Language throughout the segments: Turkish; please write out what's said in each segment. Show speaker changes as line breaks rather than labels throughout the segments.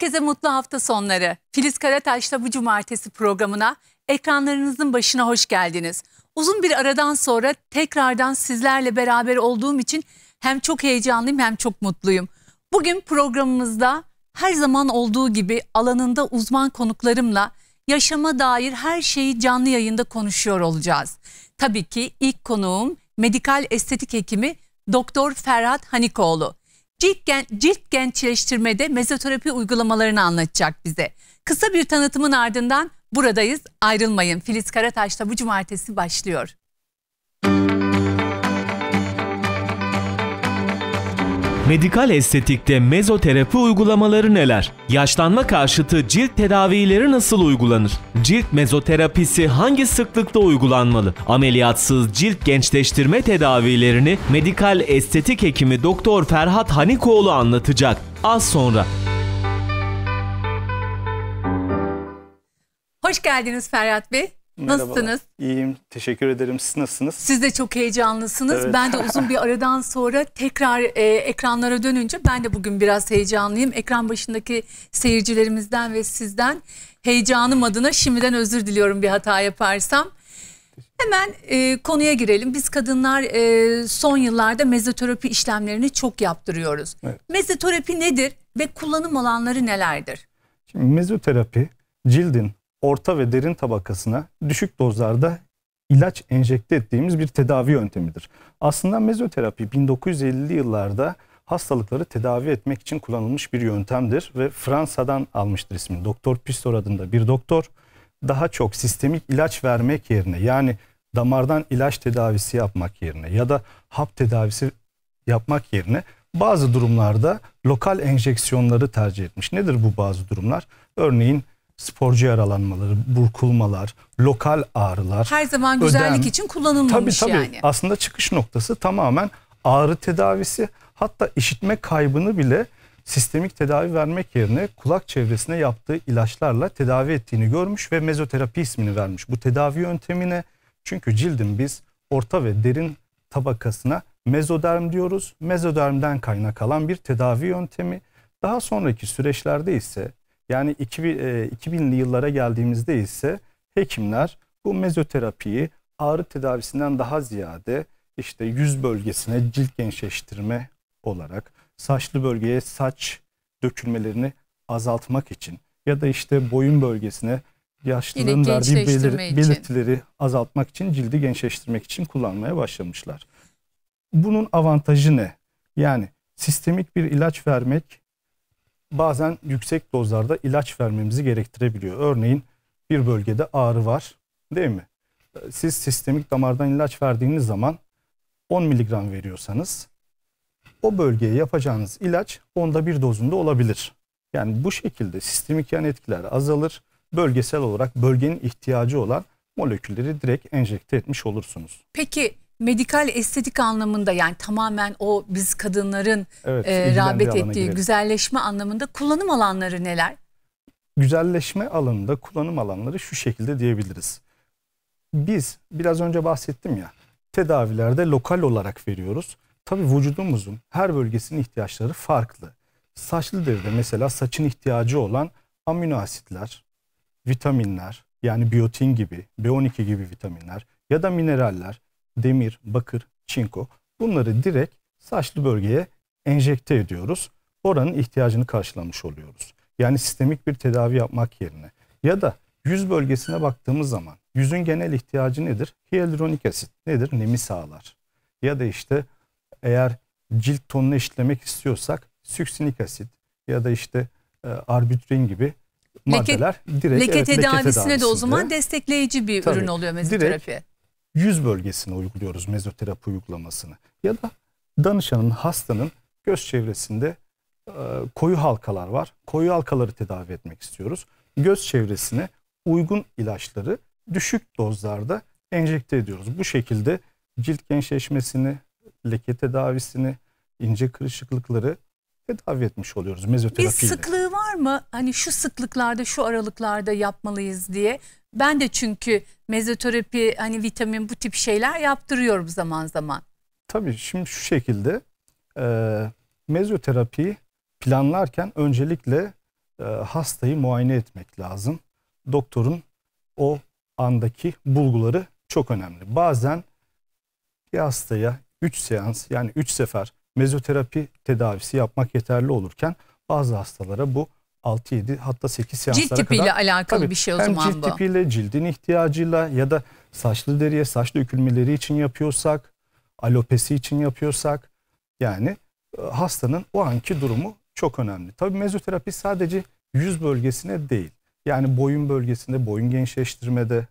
Herkese mutlu hafta sonları. Filiz Karataş'la bu cumartesi programına ekranlarınızın başına hoş geldiniz. Uzun bir aradan sonra tekrardan sizlerle beraber olduğum için hem çok heyecanlıyım hem çok mutluyum. Bugün programımızda her zaman olduğu gibi alanında uzman konuklarımla yaşama dair her şeyi canlı yayında konuşuyor olacağız. Tabii ki ilk konuğum medikal estetik hekimi Doktor Ferhat Hanikoğlu cilt, gen, cilt gençleştirmede mezoterapi uygulamalarını anlatacak bize. Kısa bir tanıtımın ardından buradayız. Ayrılmayın. Filiz Karataş'ta bu cumartesi başlıyor.
Medikal estetikte mezoterapi uygulamaları neler? Yaşlanma karşıtı cilt tedavileri nasıl uygulanır? Cilt mezoterapisi hangi sıklıkta uygulanmalı? Ameliyatsız cilt gençleştirme tedavilerini medikal estetik hekimi Doktor Ferhat Hanikoğlu anlatacak az sonra.
Hoş geldiniz Ferhat Bey. Merhabalar. Nasılsınız?
İyiyim. Teşekkür ederim. Siz nasılsınız? Siz
de çok heyecanlısınız. Evet. Ben de uzun bir aradan sonra tekrar e, ekranlara dönünce ben de bugün biraz heyecanlıyım. Ekran başındaki seyircilerimizden ve sizden heyecanım adına şimdiden özür diliyorum bir hata yaparsam. Hemen e, konuya girelim. Biz kadınlar e, son yıllarda mezoterapi işlemlerini çok yaptırıyoruz. Evet. Mezoterapi nedir ve kullanım alanları nelerdir?
Şimdi mezoterapi cildin orta ve derin tabakasına düşük dozlarda ilaç enjekte ettiğimiz bir tedavi yöntemidir. Aslında mezoterapi 1950'li yıllarda hastalıkları tedavi etmek için kullanılmış bir yöntemdir ve Fransa'dan almıştır ismini. Doktor Pistor adında bir doktor daha çok sistemik ilaç vermek yerine yani damardan ilaç tedavisi yapmak yerine ya da hap tedavisi yapmak yerine bazı durumlarda lokal enjeksiyonları tercih etmiş. Nedir bu bazı durumlar? Örneğin sporcu yaralanmaları, burkulmalar, lokal ağrılar. Her zaman güzellik ödem. için
kullanılmış. tabii, tabii. yani.
Aslında çıkış noktası tamamen ağrı tedavisi hatta işitme kaybını bile sistemik tedavi vermek yerine kulak çevresine yaptığı ilaçlarla tedavi ettiğini görmüş ve mezoterapi ismini vermiş. Bu tedavi yöntemine çünkü cildin biz orta ve derin tabakasına mezoderm diyoruz. Mezodermden kaynak alan bir tedavi yöntemi. Daha sonraki süreçlerde ise yani 2000'li e, yıllara geldiğimizde ise hekimler bu mezoterapiyi ağrı tedavisinden daha ziyade işte yüz bölgesine cilt gençleştirme olarak saçlı bölgeye saç dökülmelerini azaltmak için ya da işte boyun bölgesine yaşlılığın verdiği belir için. belirtileri azaltmak için cildi gençleştirmek için kullanmaya başlamışlar. Bunun avantajı ne? Yani sistemik bir ilaç vermek bazen yüksek dozlarda ilaç vermemizi gerektirebiliyor. Örneğin bir bölgede ağrı var değil mi? Siz sistemik damardan ilaç verdiğiniz zaman 10 miligram veriyorsanız o bölgeye yapacağınız ilaç onda bir dozunda olabilir. Yani bu şekilde sistemik yan etkiler azalır. Bölgesel olarak bölgenin ihtiyacı olan molekülleri direkt enjekte etmiş olursunuz.
Peki medikal estetik anlamında yani tamamen o biz kadınların evet, e, rağbet ettiği girelim. güzelleşme anlamında kullanım alanları neler?
Güzelleşme alanında kullanım alanları şu şekilde diyebiliriz. Biz biraz önce bahsettim ya tedavilerde lokal olarak veriyoruz. Tabi vücudumuzun her bölgesinin ihtiyaçları farklı. Saçlı deride mesela saçın ihtiyacı olan amino asitler, vitaminler yani biyotin gibi, B12 gibi vitaminler ya da mineraller demir, bakır, çinko bunları direkt saçlı bölgeye enjekte ediyoruz. Oranın ihtiyacını karşılamış oluyoruz. Yani sistemik bir tedavi yapmak yerine. Ya da yüz bölgesine baktığımız zaman yüzün genel ihtiyacı nedir? Hyaluronik asit nedir? Nemi sağlar. Ya da işte eğer cilt tonunu eşitlemek istiyorsak süksinik asit ya da işte e, arbitrin gibi maddeler leke, direkt leke, evet, tedavisine leke tedavisine de o zaman
destekleyici bir Tabii, ürün oluyor mezoterapi. Direkt
yüz bölgesine uyguluyoruz mezoterapi uygulamasını. Ya da danışanın, hastanın göz çevresinde e, koyu halkalar var. Koyu halkaları tedavi etmek istiyoruz. Göz çevresine uygun ilaçları düşük dozlarda enjekte ediyoruz. Bu şekilde cilt gençleşmesini, leke tedavisini, ince kırışıklıkları tedavi etmiş oluyoruz mezoterapiyle. Biz sıklığı
var mı hani şu sıklıklarda şu aralıklarda yapmalıyız diye? Ben de çünkü mezoterapi hani vitamin bu tip şeyler yaptırıyorum zaman zaman.
Tabii şimdi şu şekilde e, mezoterapiyi planlarken öncelikle e, hastayı muayene etmek lazım. Doktorun o andaki bulguları çok önemli. Bazen bir hastaya 3 seans yani 3 sefer mezoterapi tedavisi yapmak yeterli olurken bazı hastalara bu 6-7 hatta 8 seanslara cilt tipiyle kadar. alakalı tabii, bir şey o zaman cilt bu. cilt tipiyle, cildin ihtiyacıyla ya da saçlı deriye, saçlı dökülmeleri için yapıyorsak, alopesi için yapıyorsak yani e, hastanın o anki durumu çok önemli. Tabii mezoterapi sadece yüz bölgesine değil. Yani boyun bölgesinde, boyun gençleştirmede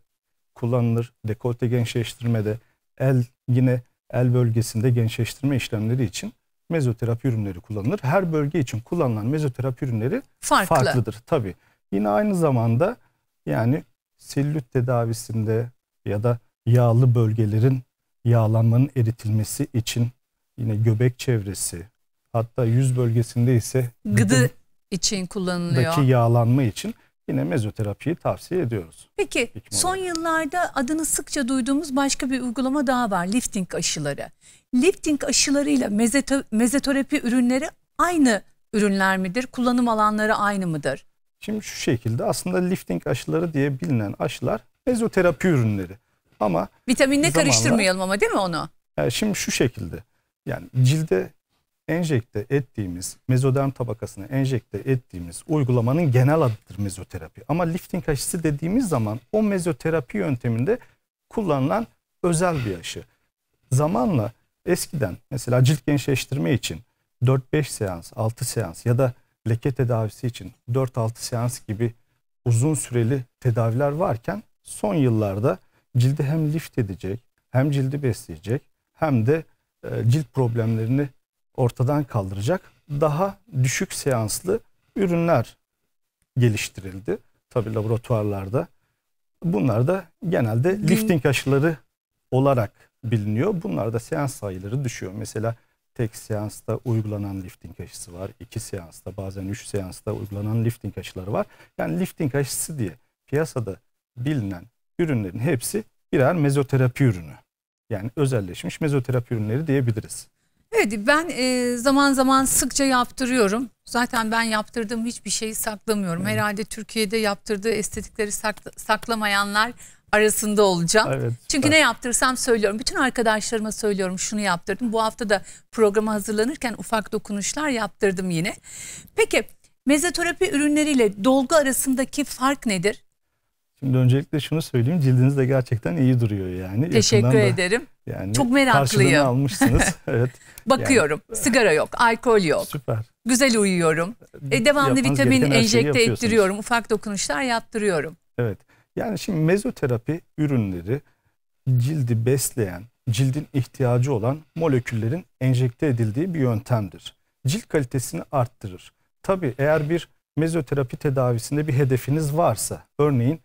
kullanılır. Dekolte gençleştirmede, el yine el bölgesinde gençleştirme işlemleri için mezoterapi ürünleri kullanılır. Her bölge için kullanılan mezoterapi ürünleri Farklı. farklıdır tabii. Yine aynı zamanda yani selülit tedavisinde ya da yağlı bölgelerin yağlanmanın eritilmesi için yine göbek çevresi hatta yüz bölgesinde ise gıdı
için kullanılıyor. Daki
yağlanma için yine mezoterapiyi tavsiye ediyoruz.
Peki olarak. son yıllarda adını sıkça duyduğumuz başka bir uygulama daha var lifting aşıları. Lifting aşılarıyla mezeto mezoterapi ürünleri aynı ürünler midir? Kullanım alanları aynı mıdır? Şimdi şu
şekilde aslında lifting aşıları diye bilinen aşılar mezoterapi ürünleri. Ama
vitaminle zamanla, karıştırmayalım ama değil mi onu?
Yani şimdi şu şekilde yani cilde enjekte ettiğimiz mezoderm tabakasına enjekte ettiğimiz uygulamanın genel adıdır mezoterapi. Ama lifting aşısı dediğimiz zaman o mezoterapi yönteminde kullanılan özel bir aşı. Zamanla eskiden mesela cilt gençleştirme için 4-5 seans, 6 seans ya da leke tedavisi için 4-6 seans gibi uzun süreli tedaviler varken son yıllarda cildi hem lift edecek, hem cildi besleyecek hem de e, cilt problemlerini ortadan kaldıracak daha düşük seanslı ürünler geliştirildi. Tabi laboratuvarlarda. Bunlar da genelde lifting aşıları olarak biliniyor. bunlar da seans sayıları düşüyor. Mesela tek seansta uygulanan lifting aşısı var. iki seansta bazen üç seansta uygulanan lifting aşıları var. Yani lifting aşısı diye piyasada bilinen ürünlerin hepsi birer mezoterapi ürünü. Yani özelleşmiş mezoterapi ürünleri diyebiliriz.
Evet ben e, zaman zaman sıkça yaptırıyorum. Zaten ben yaptırdığım hiçbir şeyi saklamıyorum. Evet. Herhalde Türkiye'de yaptırdığı estetikleri sakla, saklamayanlar arasında olacağım. Evet, Çünkü evet. ne yaptırsam söylüyorum. Bütün arkadaşlarıma söylüyorum şunu yaptırdım. Bu hafta da programa hazırlanırken ufak dokunuşlar yaptırdım yine. Peki mezoterapi ürünleriyle dolgu arasındaki fark nedir?
Şimdi öncelikle şunu söyleyeyim cildiniz de gerçekten iyi duruyor yani. Teşekkür Yakından ederim. yani Çok meraklıyım. almışsınız. evet. Bakıyorum.
Yani, e, sigara yok, alkol yok. Süper. Güzel uyuyorum. E, e devamlı vitamin enjekte ettiriyorum. Ufak dokunuşlar yaptırıyorum.
Evet. Yani şimdi mezoterapi ürünleri cildi besleyen, cildin ihtiyacı olan moleküllerin enjekte edildiği bir yöntemdir. Cilt kalitesini arttırır. Tabii eğer bir mezoterapi tedavisinde bir hedefiniz varsa, örneğin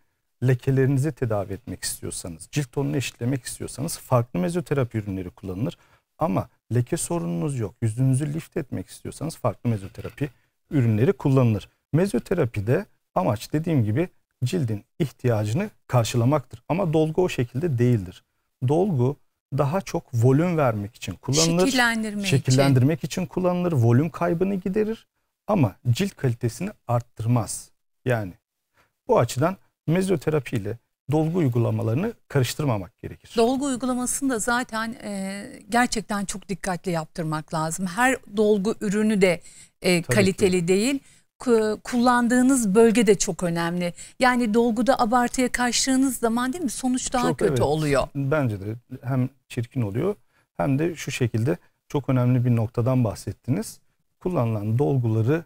lekelerinizi tedavi etmek istiyorsanız, cilt tonunu eşitlemek istiyorsanız farklı mezoterapi ürünleri kullanılır. Ama leke sorununuz yok. Yüzünüzü lift etmek istiyorsanız farklı mezoterapi ürünleri kullanılır. Mezoterapide amaç dediğim gibi cildin ihtiyacını karşılamaktır. Ama dolgu o şekilde değildir. Dolgu daha çok volüm vermek için kullanılır. Şekillendirmek, şekillendirmek için. için kullanılır. Volüm kaybını giderir ama cilt kalitesini arttırmaz. Yani bu açıdan mezyoterapi ile dolgu uygulamalarını karıştırmamak gerekir.
Dolgu uygulamasını da zaten e, gerçekten çok dikkatli yaptırmak lazım. Her dolgu ürünü de e, kaliteli ki. değil. K kullandığınız bölge de çok önemli. Yani dolguda abartıya kaçtığınız zaman değil mi sonuç daha çok, kötü evet, oluyor. Bence
de hem çirkin oluyor hem de şu şekilde çok önemli bir noktadan bahsettiniz. Kullanılan dolguları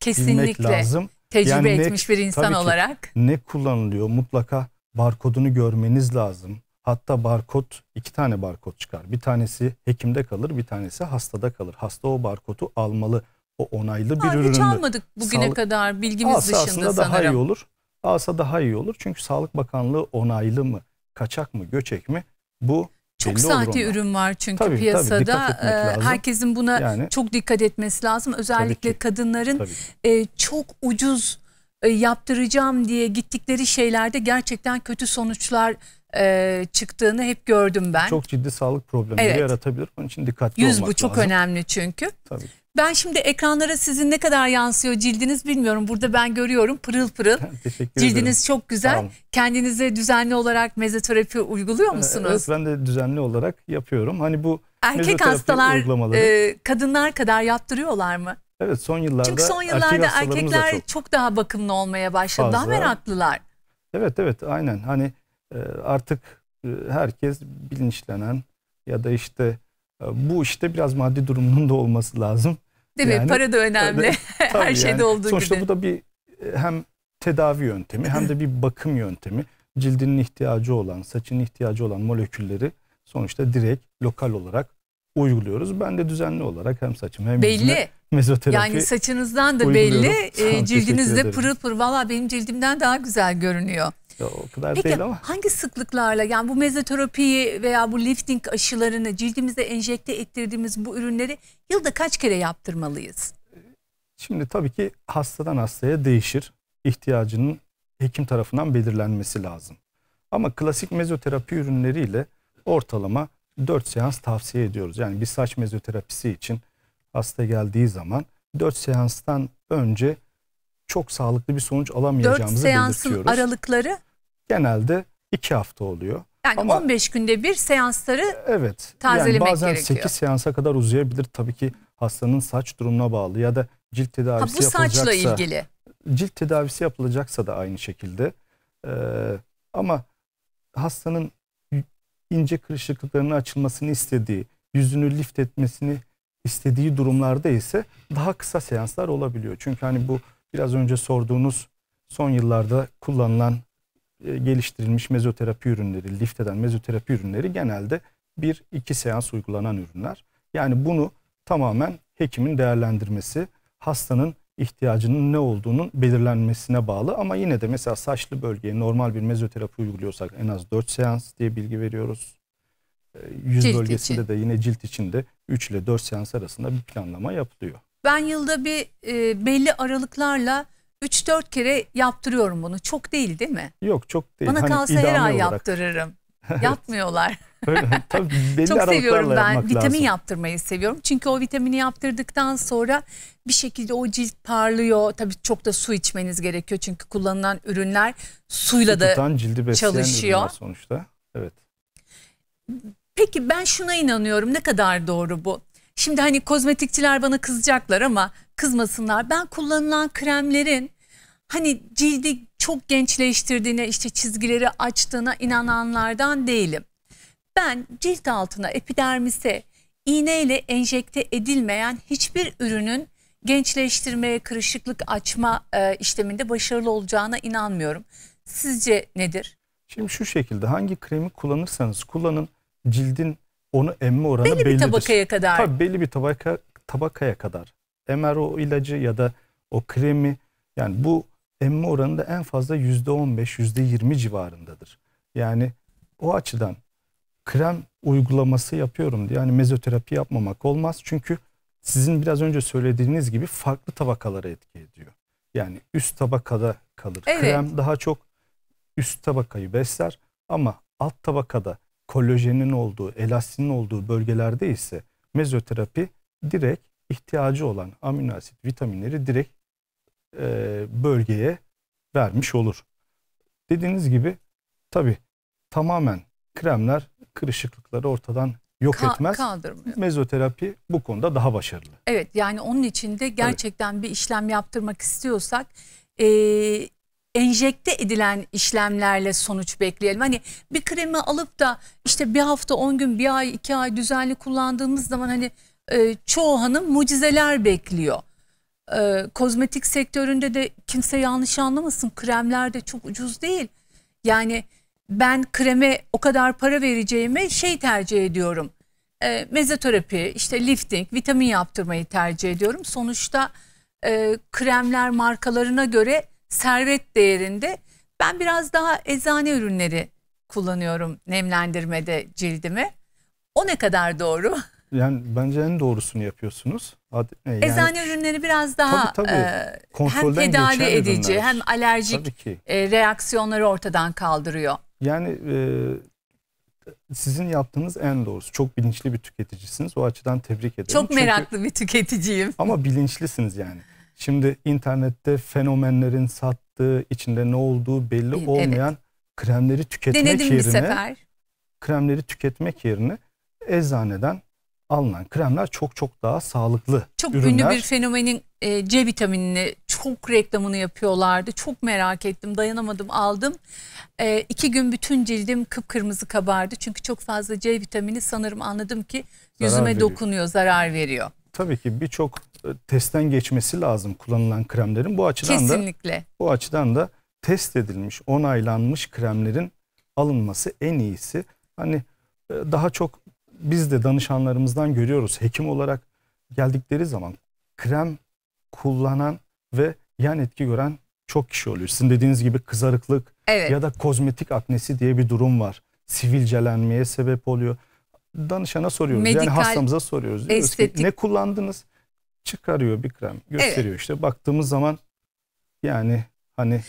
Kesinlikle. bilmek lazım. Tecrübe yani etmiş
ne,
bir insan olarak.
ne kullanılıyor mutlaka barkodunu görmeniz lazım. Hatta barkod iki tane barkod çıkar. Bir tanesi hekimde kalır, bir tanesi hastada kalır. Hasta o barkodu almalı. O onaylı bir ürün. Hiç almadık bugüne Sağlık...
kadar bilgimiz Asa dışında aslında sanırım. daha iyi
olur. Alsa daha iyi olur. Çünkü Sağlık Bakanlığı onaylı mı, kaçak mı, göçek mi? Bu çok sahte
ürün var çünkü tabii, piyasada. Tabii, ee, Herkesin buna yani, çok dikkat etmesi lazım. Özellikle kadınların tabii. E, çok ucuz e, yaptıracağım diye gittikleri şeylerde gerçekten kötü sonuçlar e, çıktığını hep gördüm ben. Çok
ciddi sağlık problemleri evet. yaratabilir. Onun için dikkatli Yüz olmak lazım. Yüz bu çok önemli
çünkü. Tabii. Ben şimdi ekranlara sizin ne kadar yansıyor cildiniz bilmiyorum. Burada ben görüyorum pırıl pırıl. Teşekkür Cildiniz ederim. çok güzel. Kendinize düzenli olarak mezoterapi uyguluyor ee, musunuz? Evet
ben de düzenli olarak yapıyorum. Hani bu erkek hastalar e,
kadınlar kadar yaptırıyorlar mı?
Evet son yıllarda Çünkü son yıllarda erkek erkekler da çok,
çok daha bakımlı olmaya başladı. Fazla. Daha meraklılar.
Evet evet aynen. Hani e, artık e, herkes bilinçlenen ya da işte ee, bu işte biraz maddi durumunun da olması lazım. Değil yani, mi? Para da önemli. Öyle, Her şey yani. şeyde olduğu Sonuçta gibi. Sonuçta bu da bir e, hem tedavi yöntemi hem de bir bakım yöntemi. Cildinin ihtiyacı olan, saçın ihtiyacı olan molekülleri sonuçta direkt lokal olarak uyguluyoruz. Ben de düzenli olarak hem saçım hem belli. yüzüme mezoterapi Yani saçınızdan da belli, e, cildiniz de pırıl
pırıl. Valla benim cildimden daha güzel görünüyor
o kadar Peki, değil ama.
hangi sıklıklarla yani bu mezoterapiyi veya bu lifting aşılarını cildimize enjekte ettirdiğimiz bu ürünleri yılda kaç kere yaptırmalıyız?
Şimdi tabii ki hastadan hastaya değişir. İhtiyacının hekim tarafından belirlenmesi lazım. Ama klasik mezoterapi ürünleriyle ortalama 4 seans tavsiye ediyoruz. Yani bir saç mezoterapisi için hasta geldiği zaman 4 seanstan önce çok sağlıklı bir sonuç alamayacağımızı 4 seansın aralıkları? Genelde iki hafta oluyor.
Yani Ama, 15 günde bir seansları
evet, tazelemek yani bazen gerekiyor. Bazen 8 seansa kadar uzayabilir tabii ki hastanın saç durumuna bağlı ya da cilt tedavisi ha, bu yapılacaksa. Bu saçla ilgili. Cilt tedavisi yapılacaksa da aynı şekilde. Ee, ama hastanın ince kırışıklıklarının açılmasını istediği, yüzünü lift etmesini istediği durumlarda ise daha kısa seanslar olabiliyor. Çünkü hani bu biraz önce sorduğunuz son yıllarda kullanılan e, geliştirilmiş mezoterapi ürünleri, lift eden mezoterapi ürünleri genelde bir iki seans uygulanan ürünler. Yani bunu tamamen hekimin değerlendirmesi, hastanın ihtiyacının ne olduğunun belirlenmesine bağlı ama yine de mesela saçlı bölgeye normal bir mezoterapi uyguluyorsak en az 4 seans diye bilgi veriyoruz. E, yüz cilt bölgesinde için. de yine cilt içinde 3 ile 4 seans arasında bir planlama yapılıyor.
Ben yılda bir e, belli aralıklarla 3-4 kere yaptırıyorum bunu. Çok değil değil mi?
Yok çok değil. Bana hani her ay
yaptırırım. Yapmıyorlar.
tabii belli Çok seviyorum ben vitamin lazım.
yaptırmayı seviyorum. Çünkü o vitamini yaptırdıktan sonra bir şekilde o cilt parlıyor. Tabii çok da su içmeniz gerekiyor çünkü kullanılan ürünler suyla su da cildi çalışıyor.
sonuçta. Evet.
Peki ben şuna inanıyorum. Ne kadar doğru bu? Şimdi hani kozmetikçiler bana kızacaklar ama kızmasınlar. Ben kullanılan kremlerin hani cildi çok gençleştirdiğine işte çizgileri açtığına inananlardan değilim. Ben cilt altına epidermise iğneyle enjekte edilmeyen hiçbir ürünün gençleştirmeye kırışıklık açma e, işleminde başarılı olacağına inanmıyorum. Sizce nedir?
Şimdi şu şekilde hangi kremi kullanırsanız kullanın cildin onu emme oranı belli bellidir. bir tabakaya kadar. Tabii belli bir tabaka, tabakaya kadar. Emer o ilacı ya da o kremi yani bu emme oranı da en fazla %15 %20 civarındadır. Yani o açıdan krem uygulaması yapıyorum diye yani mezoterapi yapmamak olmaz. Çünkü sizin biraz önce söylediğiniz gibi farklı tabakalara etki ediyor. Yani üst tabakada kalır. Evet. Krem daha çok üst tabakayı besler ama alt tabakada kolajenin olduğu, elastinin olduğu bölgelerde ise mezoterapi direkt ihtiyacı olan amino asit vitaminleri direkt e, bölgeye vermiş olur. Dediğiniz gibi tabi tamamen kremler kırışıklıkları ortadan yok Ka etmez. Kaldırmıyor. Mezoterapi bu konuda daha başarılı.
Evet yani onun içinde gerçekten evet. bir işlem yaptırmak istiyorsak e, enjekte edilen işlemlerle sonuç bekleyelim. Hani bir kremi alıp da işte bir hafta on gün bir ay iki ay düzenli kullandığımız zaman hani e, çoğu hanım mucizeler bekliyor. E, kozmetik sektöründe de kimse yanlış anlamasın kremler de çok ucuz değil. Yani ben kreme o kadar para vereceğime şey tercih ediyorum. E, mezoterapi, işte lifting, vitamin yaptırmayı tercih ediyorum. Sonuçta e, kremler markalarına göre servet değerinde. Ben biraz daha eczane ürünleri kullanıyorum nemlendirmede cildimi. O ne kadar doğru?
Yani bence en doğrusunu yapıyorsunuz. E, yani, Eczane
ürünleri biraz daha tabii, tabii. E, hem tedavi edici ürünler. hem alerjik e, reaksiyonları ortadan kaldırıyor.
Yani e, sizin yaptığınız en doğrusu. Çok bilinçli bir tüketicisiniz. O açıdan tebrik ederim. Çok meraklı
Çünkü, bir tüketiciyim.
Ama bilinçlisiniz yani. Şimdi internette fenomenlerin sattığı, içinde ne olduğu belli olmayan evet. kremleri tüketmek Denedim yerine bir sefer. kremleri tüketmek yerine eczaneden alınan kremler çok çok daha sağlıklı. Çok ürünler. ünlü bir
fenomenin e, C vitaminini çok reklamını yapıyorlardı. Çok merak ettim, dayanamadım, aldım. E, iki gün bütün cildim kıpkırmızı kabardı. Çünkü çok fazla C vitamini sanırım anladım ki yüzüme zarar dokunuyor, zarar veriyor tabii ki
birçok e, testten geçmesi lazım kullanılan kremlerin. Bu açıdan Kesinlikle. da bu açıdan da test edilmiş, onaylanmış kremlerin alınması en iyisi. Hani e, daha çok biz de danışanlarımızdan görüyoruz hekim olarak geldikleri zaman krem kullanan ve yan etki gören çok kişi oluyor. Sizin dediğiniz gibi kızarıklık evet. ya da kozmetik aknesi diye bir durum var. Sivilcelenmeye sebep oluyor danışana soruyoruz. Medikal, yani hastamıza soruyoruz. Diyoruz estetik. Ki, ne kullandınız? Çıkarıyor bir krem gösteriyor evet. işte baktığımız zaman yani hani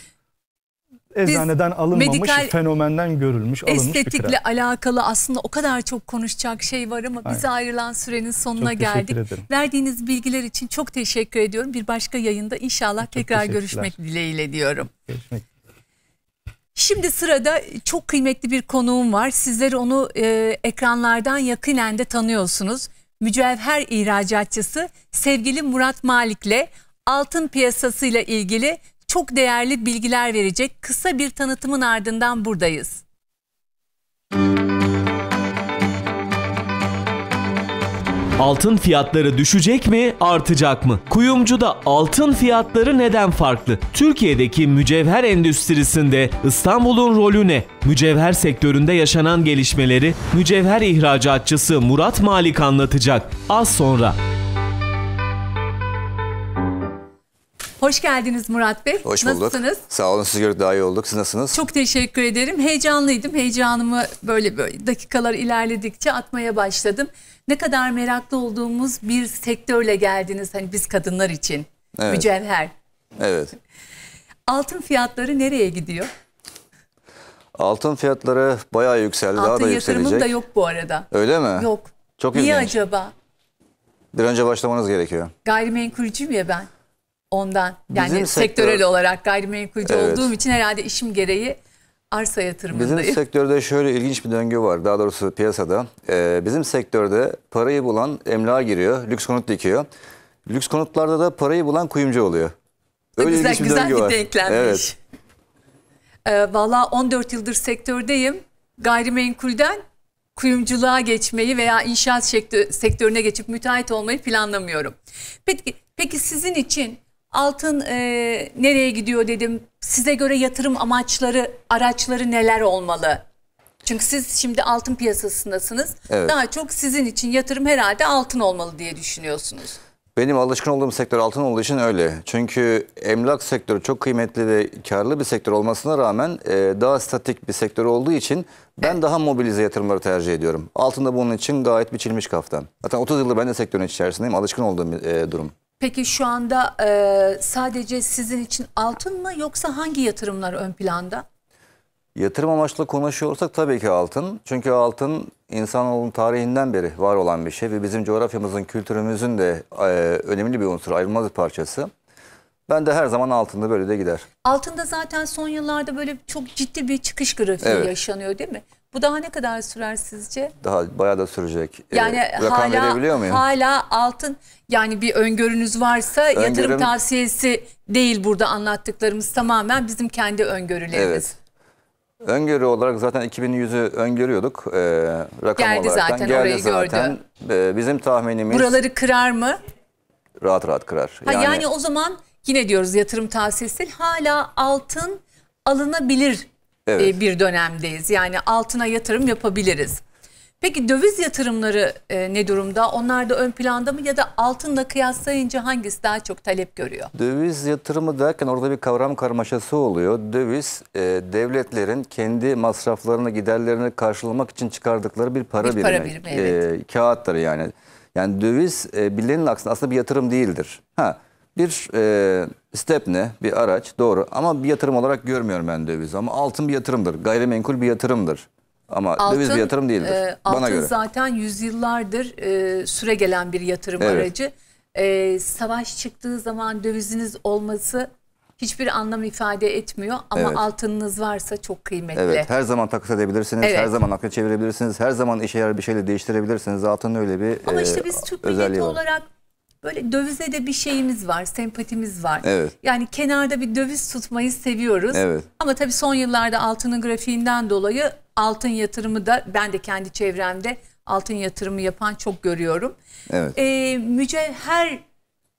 eczaneden Biz alınmamış
fenomenden görülmüş alınmış bir krem.
alakalı aslında o kadar çok konuşacak şey var ama Aynen. bize ayrılan sürenin sonuna çok geldik. Ederim. Verdiğiniz bilgiler için çok teşekkür ediyorum. Bir başka yayında inşallah çok tekrar görüşmek dileğiyle diyorum. Görüşmek Şimdi sırada çok kıymetli bir konuğum var. Sizler onu e, ekranlardan yakinen de tanıyorsunuz. Mücevher ihracatçısı sevgili Murat Malik'le altın piyasasıyla ilgili çok değerli bilgiler verecek kısa bir tanıtımın ardından buradayız. Müzik
Altın fiyatları düşecek mi, artacak mı? Kuyumcuda altın fiyatları neden farklı? Türkiye'deki mücevher endüstrisinde İstanbul'un rolü ne? Mücevher sektöründe yaşanan gelişmeleri mücevher ihracatçısı Murat Malik anlatacak. Az sonra.
Hoş geldiniz Murat Bey. Hoş bulduk. Nasılsınız?
Sağ olun
siz gördük daha iyi olduk. Siz nasılsınız?
Çok teşekkür ederim. Heyecanlıydım. Heyecanımı böyle böyle dakikalar ilerledikçe atmaya başladım. Ne kadar meraklı olduğumuz bir sektörle geldiniz hani biz kadınlar için.
Evet. Mücevher. Evet.
Altın fiyatları nereye gidiyor?
Altın fiyatları bayağı yükseldi. Altın daha da yükselecek. Altın da
yok bu arada.
Öyle mi? Yok. Çok Niye ilginç. acaba? Bir önce başlamanız gerekiyor.
Gayrimenkulcüyüm ya ben. Ondan yani Bizim sektörel sektör, olarak gayrimenkulcu evet. olduğum için herhalde işim gereği arsa yatırımındayım. Bizim
sektörde şöyle ilginç bir döngü var. Daha doğrusu piyasada. Ee, bizim sektörde parayı bulan emlağa giriyor. Lüks konut dikiyor. Lüks konutlarda da parayı bulan kuyumcu oluyor. Öyle güzel, bir güzel bir denklenmiş. Evet.
Ee, Valla 14 yıldır sektördeyim. Gayrimenkulden kuyumculuğa geçmeyi veya inşaat sektörüne geçip müteahhit olmayı planlamıyorum. Peki, peki sizin için Altın e, nereye gidiyor dedim. Size göre yatırım amaçları, araçları neler olmalı? Çünkü siz şimdi altın piyasasındasınız. Evet. Daha çok sizin için yatırım herhalde altın olmalı diye düşünüyorsunuz.
Benim alışkın olduğum sektör altın olduğu için öyle. Çünkü emlak sektörü çok kıymetli ve karlı bir sektör olmasına rağmen e, daha statik bir sektör olduğu için ben evet. daha mobilize yatırımları tercih ediyorum. Altında bunun için gayet biçilmiş kaftan. Zaten 30 yıldır ben de sektörün içerisindeyim. Alışkın olduğum bir e, durum.
Peki şu anda e, sadece sizin için altın mı yoksa hangi yatırımlar ön planda?
Yatırım amaçlı konuşuyorsak tabii ki altın. Çünkü altın insanoğlunun tarihinden beri var olan bir şey ve bizim coğrafyamızın, kültürümüzün de e, önemli bir unsur, ayrılmaz bir parçası. Ben de her zaman altında böyle de gider.
Altında zaten son yıllarda böyle çok ciddi bir çıkış grafiği evet. yaşanıyor değil mi? Bu daha ne kadar sürer sizce?
Daha bayağı da sürecek. Ee, yani ee, rakam hala, verebiliyor muyum?
Hala altın yani bir öngörünüz varsa Öngörüm, yatırım tavsiyesi değil burada anlattıklarımız tamamen bizim kendi öngörülerimiz. Evet.
Öngörü olarak zaten 2100'ü öngörüyorduk. Ee, rakam geldi olaraktan. zaten geldi orayı zaten. gördü. Ee, bizim tahminimiz... Buraları
kırar mı?
Rahat rahat kırar. Ha, yani, yani o
zaman yine diyoruz yatırım tavsiyesi hala altın alınabilir evet. Ee, bir dönemdeyiz. Yani altına yatırım yapabiliriz. Peki döviz yatırımları e, ne durumda? Onlar da ön planda mı ya da altınla kıyaslayınca hangisi daha çok talep görüyor?
Döviz yatırımı derken orada bir kavram karmaşası oluyor. Döviz e, devletlerin kendi masraflarını, giderlerini karşılamak için çıkardıkları bir para bir birimi. Para birimi evet. e, kağıttır yani. Yani döviz e, bilinenin aksine aslında bir yatırım değildir. Ha, bir e, stepne, bir araç doğru ama bir yatırım olarak görmüyorum ben döviz. Ama altın bir yatırımdır, gayrimenkul bir yatırımdır. Ama altın, döviz bir e, yatırım değildir e, altın bana göre.
zaten yüzyıllardır e, süre gelen bir yatırım evet. aracı. E, savaş çıktığı zaman döviziniz olması hiçbir anlam ifade etmiyor ama evet. altınınız varsa çok kıymetli. Evet
her zaman takas edebilirsiniz, evet. her zaman akre çevirebilirsiniz, her zaman işe yarar bir şeyle değiştirebilirsiniz. Altın öyle bir Ama işte e, biz Türk milleti olarak
Böyle dövize de bir şeyimiz var, sempatimiz var. Evet. Yani kenarda bir döviz tutmayı seviyoruz. Evet. Ama tabii son yıllarda altının grafiğinden dolayı altın yatırımı da ben de kendi çevremde altın yatırımı yapan çok görüyorum. Evet. Ee, mücevher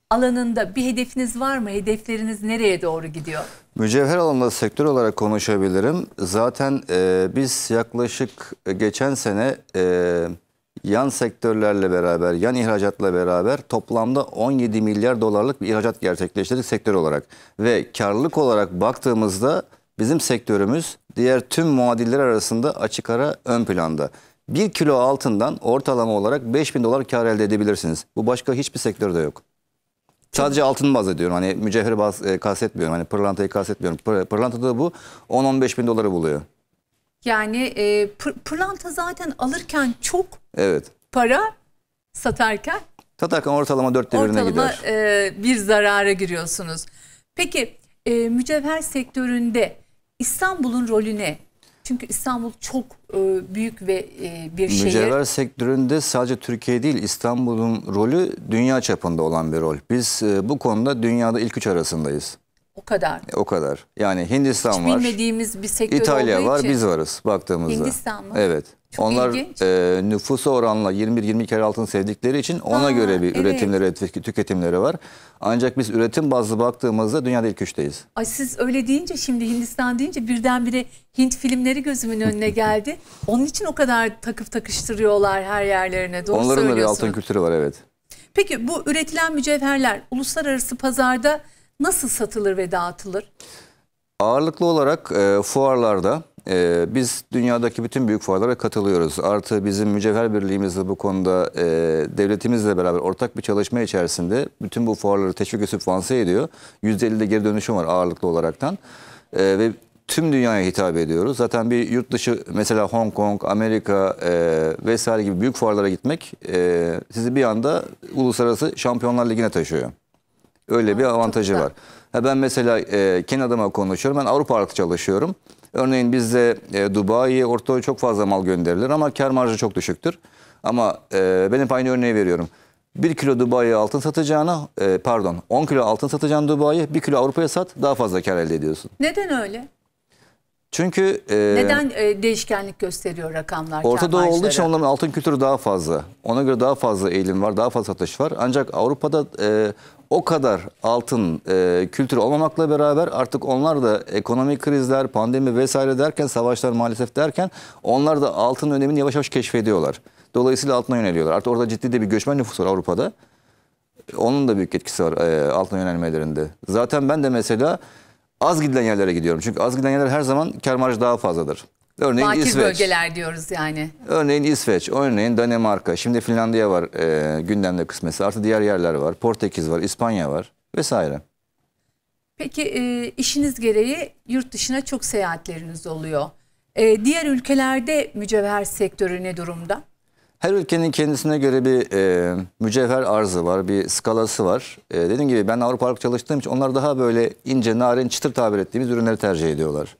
alanında bir hedefiniz var mı? Hedefleriniz nereye doğru gidiyor?
Mücevher alanında sektör olarak konuşabilirim. Zaten e, biz yaklaşık e, geçen sene... E, yan sektörlerle beraber, yan ihracatla beraber toplamda 17 milyar dolarlık bir ihracat gerçekleştirdik sektör olarak. Ve karlılık olarak baktığımızda bizim sektörümüz diğer tüm muadiller arasında açık ara ön planda. 1 kilo altından ortalama olarak 5000 dolar kar elde edebilirsiniz. Bu başka hiçbir sektörde yok. Sadece altın baz diyorum. Hani mücevheri baz, e, kastetmiyorum. Hani pırlantayı kastetmiyorum. Pır, pırlantada bu 10-15 bin doları buluyor.
Yani e, pır, pırlanta zaten alırken çok evet. para satarken.
Satarken ortalama dörtte birine gidiyor.
Ortalama e, bir zarara giriyorsunuz. Peki e, mücevher sektöründe İstanbul'un rolü ne? Çünkü İstanbul çok e, büyük ve e, bir şehir. Mücevher
sektöründe sadece Türkiye değil İstanbul'un rolü dünya çapında olan bir rol. Biz e, bu konuda dünyada ilk üç arasındayız. O kadar. E, o kadar. Yani Hindistan Hiç var.
bilmediğimiz bir sektör İtalya var, için. biz
varız baktığımızda. Hindistan mı? Evet. Çok Onlar ilginç. e, nüfusa oranla 21-22 kere altını sevdikleri için ona Aa, göre bir evet. üretimleri, tüketimleri var. Ancak biz üretim bazlı baktığımızda dünyada ilk üçteyiz.
Ay siz öyle deyince şimdi Hindistan deyince birdenbire Hint filmleri gözümün önüne geldi. Onun için o kadar takıp takıştırıyorlar her yerlerine. Doğru Onların da bir altın
kültürü var evet.
Peki bu üretilen mücevherler uluslararası pazarda nasıl satılır ve dağıtılır?
Ağırlıklı olarak e, fuarlarda e, biz dünyadaki bütün büyük fuarlara katılıyoruz. Artı bizim mücevher birliğimizde bu konuda e, devletimizle beraber ortak bir çalışma içerisinde bütün bu fuarları teşvik ve sübvanse ediyor. %50'de geri dönüşüm var ağırlıklı olaraktan. E, ve tüm dünyaya hitap ediyoruz. Zaten bir yurt dışı mesela Hong Kong, Amerika e, vesaire gibi büyük fuarlara gitmek e, sizi bir anda uluslararası şampiyonlar ligine taşıyor. Öyle Aa, bir avantajı var. Ha ben mesela e, kendi adıma konuşuyorum. Ben Avrupa ağırlıklı çalışıyorum. Örneğin bizde e, Dubai'ye, Orta'ya çok fazla mal gönderilir ama kar marjı çok düşüktür. Ama e, ben aynı örneği veriyorum. 1 kilo Dubai'ye altın satacağına, e, pardon 10 kilo altın satacağına Dubai'ye 1 kilo Avrupa'ya sat daha fazla kar elde ediyorsun.
Neden öyle?
Çünkü e, neden
e, değişkenlik gösteriyor rakamlar? Orta olduğu için
onların altın kültürü daha fazla. Ona göre daha fazla eğilim var, daha fazla satış var. Ancak Avrupa'da e, o kadar altın e, kültürü olmamakla beraber artık onlar da ekonomik krizler, pandemi vesaire derken, savaşlar maalesef derken onlar da altın önemini yavaş yavaş keşfediyorlar. Dolayısıyla altına yöneliyorlar. Artık orada ciddi de bir göçmen nüfusu var Avrupa'da. Onun da büyük etkisi var e, altına yönelmelerinde. Zaten ben de mesela az gidilen yerlere gidiyorum. Çünkü az gidilen yerler her zaman kar marjı daha fazladır. Örneğin Bakir İsveç. bölgeler
diyoruz yani.
Örneğin İsveç, örneğin Danimarka, şimdi Finlandiya var e, gündemde kısmesi. Artı diğer yerler var. Portekiz var, İspanya var vesaire.
Peki e, işiniz gereği yurt dışına çok seyahatleriniz oluyor. E, diğer ülkelerde mücevher sektörü ne durumda?
Her ülkenin kendisine göre bir e, mücevher arzı var, bir skalası var. E, dediğim gibi ben Avrupa'da çalıştığım için onlar daha böyle ince, narin, çıtır tabir ettiğimiz ürünleri tercih ediyorlar.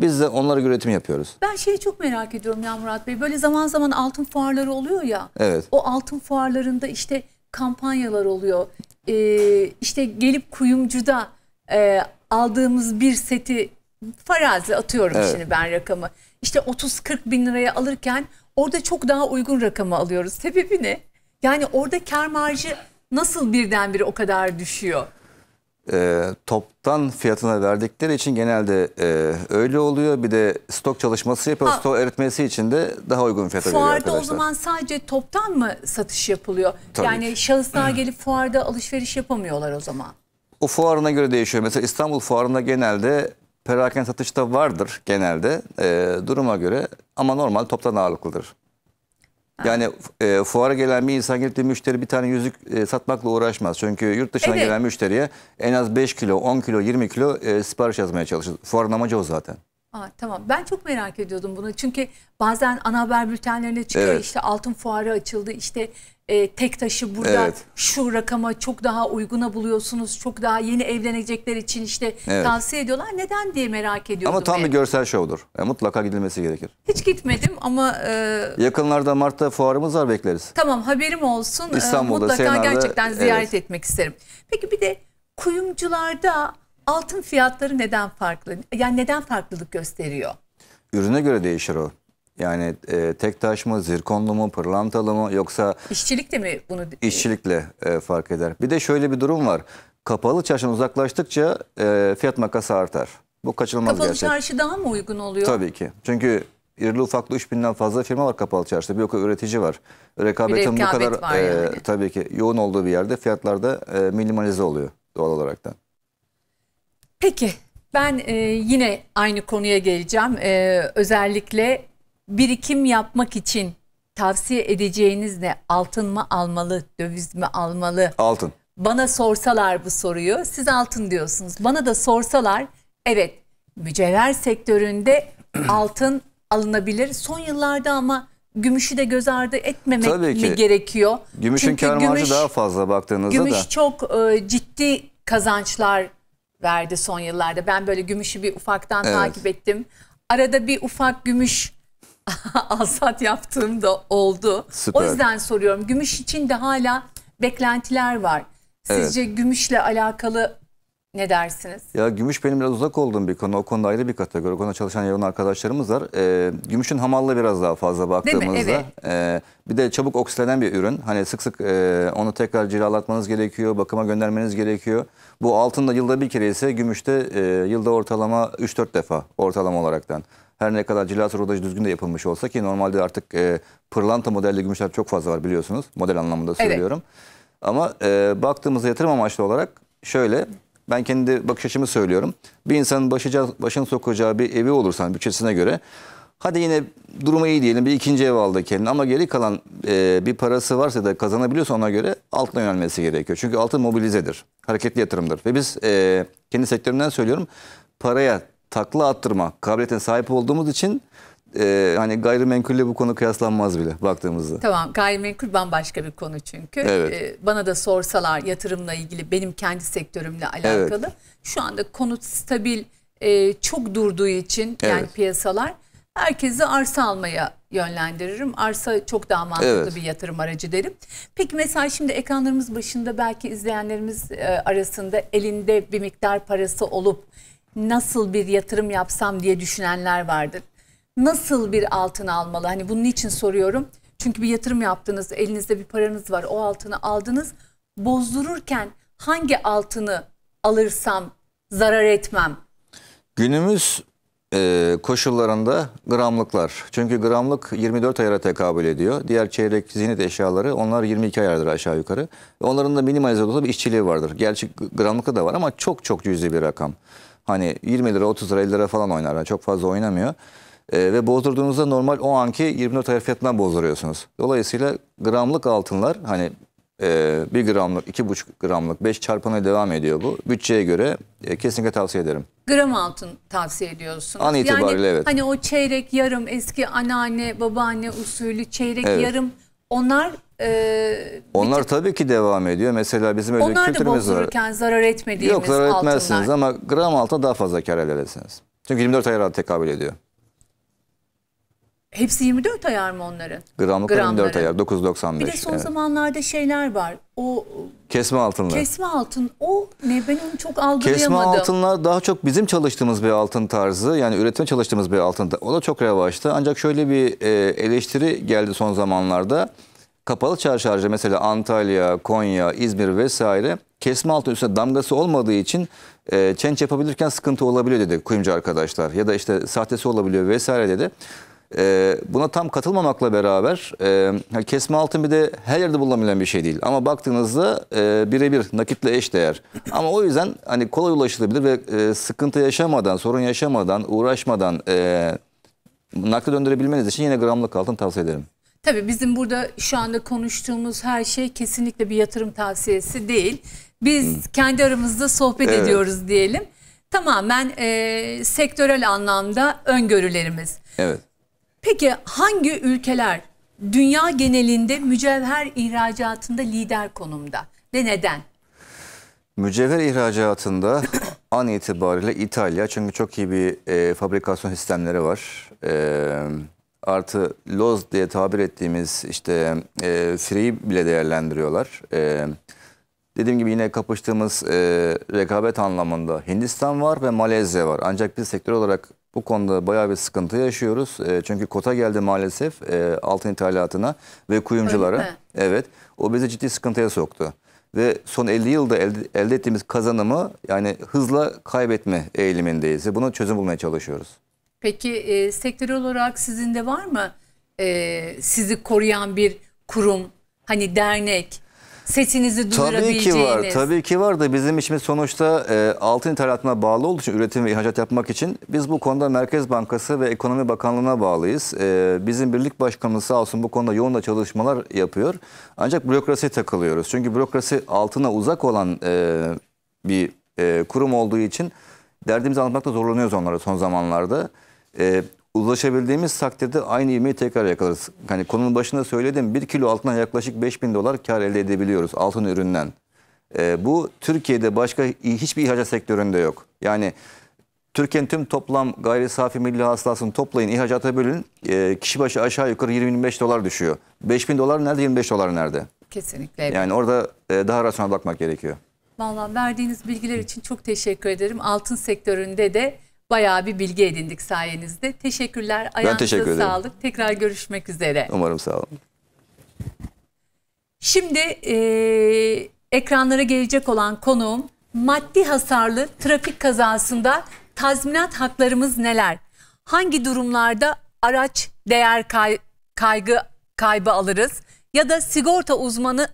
Biz de onlara göre üretim yapıyoruz.
Ben şeyi çok merak ediyorum ya Murat Bey. Böyle zaman zaman altın fuarları oluyor ya. Evet. O altın fuarlarında işte kampanyalar oluyor. Ee, işte gelip kuyumcuda e, aldığımız bir seti farazi atıyorum evet. şimdi ben rakamı. İşte 30-40 bin liraya alırken Orada çok daha uygun rakamı alıyoruz. Sebebi ne? Yani orada kar marjı nasıl birdenbire o kadar düşüyor?
E, toptan fiyatına verdikleri için genelde e, öyle oluyor. Bir de stok çalışması yapıyor. Ha, stok eritmesi için de daha uygun fiyata fuarda veriyor Fuarda o zaman
sadece toptan mı satış yapılıyor? Tabii yani şahıslar hmm. gelip fuarda alışveriş yapamıyorlar o zaman.
O fuarına göre değişiyor. Mesela İstanbul fuarında genelde perakende satışta vardır genelde e, duruma göre ama normal toptan ağırlıklıdır. Yani e, fuara gelen bir insan gelip müşteri bir tane yüzük e, satmakla uğraşmaz. Çünkü yurt dışına evet. gelen müşteriye en az 5 kilo, 10 kilo, 20 kilo e, sipariş yazmaya çalışır. Fuarın amacı o zaten.
Aa, tamam ben çok merak ediyordum bunu. Çünkü bazen ana haber bültenlerine çıkıyor evet. işte altın fuarı açıldı işte e, tek taşı burada evet. şu rakama çok daha uyguna buluyorsunuz. Çok daha yeni evlenecekler için işte evet. tavsiye ediyorlar. Neden diye merak ediyorum. Ama tam bir
görsel şovdur. E, mutlaka gidilmesi gerekir.
Hiç gitmedim ama... E...
Yakınlarda Mart'ta fuarımız var bekleriz.
Tamam haberim olsun. E, İstanbul'da, e, Mutlaka gerçekten ziyaret evet. etmek isterim. Peki bir de kuyumcularda altın fiyatları neden farklı? Yani neden farklılık gösteriyor?
Ürüne göre değişir o. Yani e, tek taş mı, zirkonlu mu, pırlantalı mı yoksa...
İşçilik mi bunu... E,
İşçilikle e, fark eder. Bir de şöyle bir durum var. Kapalı çarşıdan uzaklaştıkça e, fiyat makası artar. Bu kaçınılmaz kapalı gerçek. Kapalı
çarşı daha mı uygun oluyor?
Tabii ki. Çünkü irili ufaklı 3000'den fazla firma var kapalı çarşıda. Bir üretici var. Rekabetin bu kadar e, yani. tabii ki yoğun olduğu bir yerde fiyatlar da e, minimalize oluyor doğal olarak da.
Peki ben e, yine aynı konuya geleceğim. E, özellikle birikim yapmak için tavsiye edeceğiniz ne? Altın mı almalı, döviz mi almalı? Altın. Bana sorsalar bu soruyu, siz altın diyorsunuz. Bana da sorsalar, evet mücevher sektöründe altın alınabilir. Son yıllarda ama gümüşü de göz ardı etmemek Tabii ki. mi gerekiyor? Gümüşün Çünkü kar marjı gümüş, daha
fazla baktığınızda gümüş da. Gümüş
çok e, ciddi kazançlar verdi son yıllarda. Ben böyle gümüşü bir ufaktan evet. takip ettim. Arada bir ufak gümüş alsat yaptığım da oldu.
Süper. O yüzden
soruyorum. Gümüş için de hala beklentiler var. Sizce evet. gümüşle alakalı ne dersiniz?
Ya gümüş benim biraz uzak olduğum bir konu. O konuda ayrı bir kategori. O konuda çalışan yoğun arkadaşlarımız var. E, gümüşün hamalla biraz daha fazla baktığımızda. Evet. E, bir de çabuk oksilenen bir ürün. Hani sık sık e, onu tekrar cilalatmanız gerekiyor. Bakıma göndermeniz gerekiyor. Bu altında yılda bir kere ise gümüşte e, yılda ortalama 3-4 defa ortalama olaraktan. Her ne kadar cilas rodajı düzgün de yapılmış olsa ki normalde artık e, pırlanta modelli gümüşler çok fazla var biliyorsunuz. Model anlamında söylüyorum. Evet. Ama e, baktığımızda yatırım amaçlı olarak şöyle ben kendi bakış açımı söylüyorum. Bir insanın başıca, başını sokacağı bir evi olursan bütçesine göre hadi yine durumu iyi diyelim bir ikinci ev aldı kendine ama geri kalan e, bir parası varsa da kazanabiliyorsa ona göre altına yönelmesi gerekiyor. Çünkü altın mobilizedir, hareketli yatırımdır ve biz e, kendi sektöründen söylüyorum paraya takla attırma kabiliyetine sahip olduğumuz için e, hani gayrimenkulle bu konu kıyaslanmaz bile baktığımızda.
Tamam gayrimenkul bambaşka bir konu çünkü. Evet. E, bana da sorsalar yatırımla ilgili benim kendi sektörümle alakalı. Evet. Şu anda konut stabil e, çok durduğu için evet. yani piyasalar herkesi arsa almaya yönlendiririm. Arsa çok daha mantıklı evet. bir yatırım aracı derim. Peki mesela şimdi ekranlarımız başında belki izleyenlerimiz e, arasında elinde bir miktar parası olup nasıl bir yatırım yapsam diye düşünenler vardır. Nasıl bir altın almalı? Hani bunun için soruyorum. Çünkü bir yatırım yaptınız, elinizde bir paranız var, o altını aldınız. Bozdururken hangi altını alırsam zarar etmem?
Günümüz e, koşullarında gramlıklar. Çünkü gramlık 24 ayara tekabül ediyor. Diğer çeyrek ziynet eşyaları onlar 22 ayardır aşağı yukarı. Onların da minimalize olduğu bir işçiliği vardır. Gerçi gramlıkta da var ama çok çok cüzi bir rakam. Hani 20 lira 30 lira 50 lira falan oynar. Yani çok fazla oynamıyor. E, ve bozdurduğunuzda normal o anki 24 ay fiyatından bozduruyorsunuz. Dolayısıyla gramlık altınlar hani e, 1 gramlık, 2,5 gramlık, 5 çarpanı devam ediyor bu. Bütçeye göre e, kesinlikle tavsiye ederim.
Gram altın tavsiye ediyorsunuz. An itibariyle yani, evet. Hani o çeyrek yarım eski anneanne babaanne usulü çeyrek evet. yarım onlar e,
onlar tık... tabii ki devam ediyor. Mesela bizim öyle onlar kültürümüz var. Onlar
da zarar etmediğimiz Yok zarar etmezsiniz
ama gram altına daha fazla kar elde edersiniz. Çünkü 24 ay rahat tekabül ediyor.
Hepsi 24 ayar mı onların?
Gramlık 24 ayar 9.95. Bir de son evet.
zamanlarda şeyler var. O
kesme altınlar.
Kesme altın o ne ben onu çok algılayamadım. Kesme altınlar
daha çok bizim çalıştığımız bir altın tarzı. Yani üretme çalıştığımız bir altın. O da çok revaçta. Ancak şöyle bir e, eleştiri geldi son zamanlarda. Kapalı çarşı harcı mesela Antalya, Konya, İzmir vesaire kesme altın üstüne damgası olmadığı için e, çenç yapabilirken sıkıntı olabiliyor dedi kuyumcu arkadaşlar. Ya da işte sahtesi olabiliyor vesaire dedi. E, buna tam katılmamakla beraber e, kesme altın bir de her yerde bulunabilen bir şey değil. Ama baktığınızda e, birebir nakitle eş değer. Ama o yüzden hani kolay ulaşılabilir ve e, sıkıntı yaşamadan, sorun yaşamadan, uğraşmadan e, nakle döndürebilmeniz için yine gramlık altın tavsiye ederim.
Tabii bizim burada şu anda konuştuğumuz her şey kesinlikle bir yatırım tavsiyesi değil. Biz hmm. kendi aramızda sohbet evet. ediyoruz diyelim. Tamamen e, sektörel anlamda öngörülerimiz. Evet. Peki hangi ülkeler dünya genelinde mücevher ihracatında lider konumda ve neden?
Mücevher ihracatında an itibariyle İtalya çünkü çok iyi bir e, fabrikasyon sistemleri var. E, artı loz diye tabir ettiğimiz işte e, free'yi bile değerlendiriyorlar. E, dediğim gibi yine kapıştığımız e, rekabet anlamında Hindistan var ve Malezya var. Ancak biz sektör olarak bu konuda bayağı bir sıkıntı yaşıyoruz. E, çünkü kota geldi maalesef e, altın ithalatına ve kuyumculara. Evet. O bizi ciddi sıkıntıya soktu. Ve son 50 yılda elde, elde ettiğimiz kazanımı yani hızla kaybetme eğilimindeyiz. buna çözüm bulmaya çalışıyoruz.
Peki e, sektör olarak sizin de var mı e, sizi koruyan bir kurum, hani dernek, sesinizi duyurabileceğiniz. Tabii ki var. Tabii
ki var da bizim işimiz sonuçta e, altın ithalatına bağlı olduğu için üretim ve ihracat yapmak için biz bu konuda Merkez Bankası ve Ekonomi Bakanlığı'na bağlıyız. E, bizim birlik başkanımız sağ olsun bu konuda yoğun da çalışmalar yapıyor. Ancak bürokrasi takılıyoruz. Çünkü bürokrasi altına uzak olan e, bir e, kurum olduğu için derdimizi anlatmakta zorlanıyoruz onlara son zamanlarda. E, ulaşabildiğimiz takdirde aynı ivmeyi tekrar yakalarız. Hani konunun başında söyledim 1 kilo altından yaklaşık 5000 dolar kar elde edebiliyoruz altın üründen. E, bu Türkiye'de başka hiçbir ihracat sektöründe yok. Yani Türkiye'nin tüm toplam gayri safi milli hasılasını toplayın, ihracata bölün. E, kişi başı aşağı yukarı 25 dolar düşüyor. 5000 dolar nerede, 25 dolar nerede?
Kesinlikle. Yani
orada e, daha rasyonel bakmak gerekiyor.
Vallahi verdiğiniz bilgiler için çok teşekkür ederim. Altın sektöründe de bayağı bir bilgi edindik sayenizde. Teşekkürler. Ayağınıza ben teşekkür ederim. sağlık. Tekrar görüşmek üzere.
Umarım sağ olun.
Şimdi e, ekranlara gelecek olan konuğum maddi hasarlı trafik kazasında tazminat haklarımız neler? Hangi durumlarda araç değer kay, kaygı kaybı alırız? Ya da sigorta uzmanı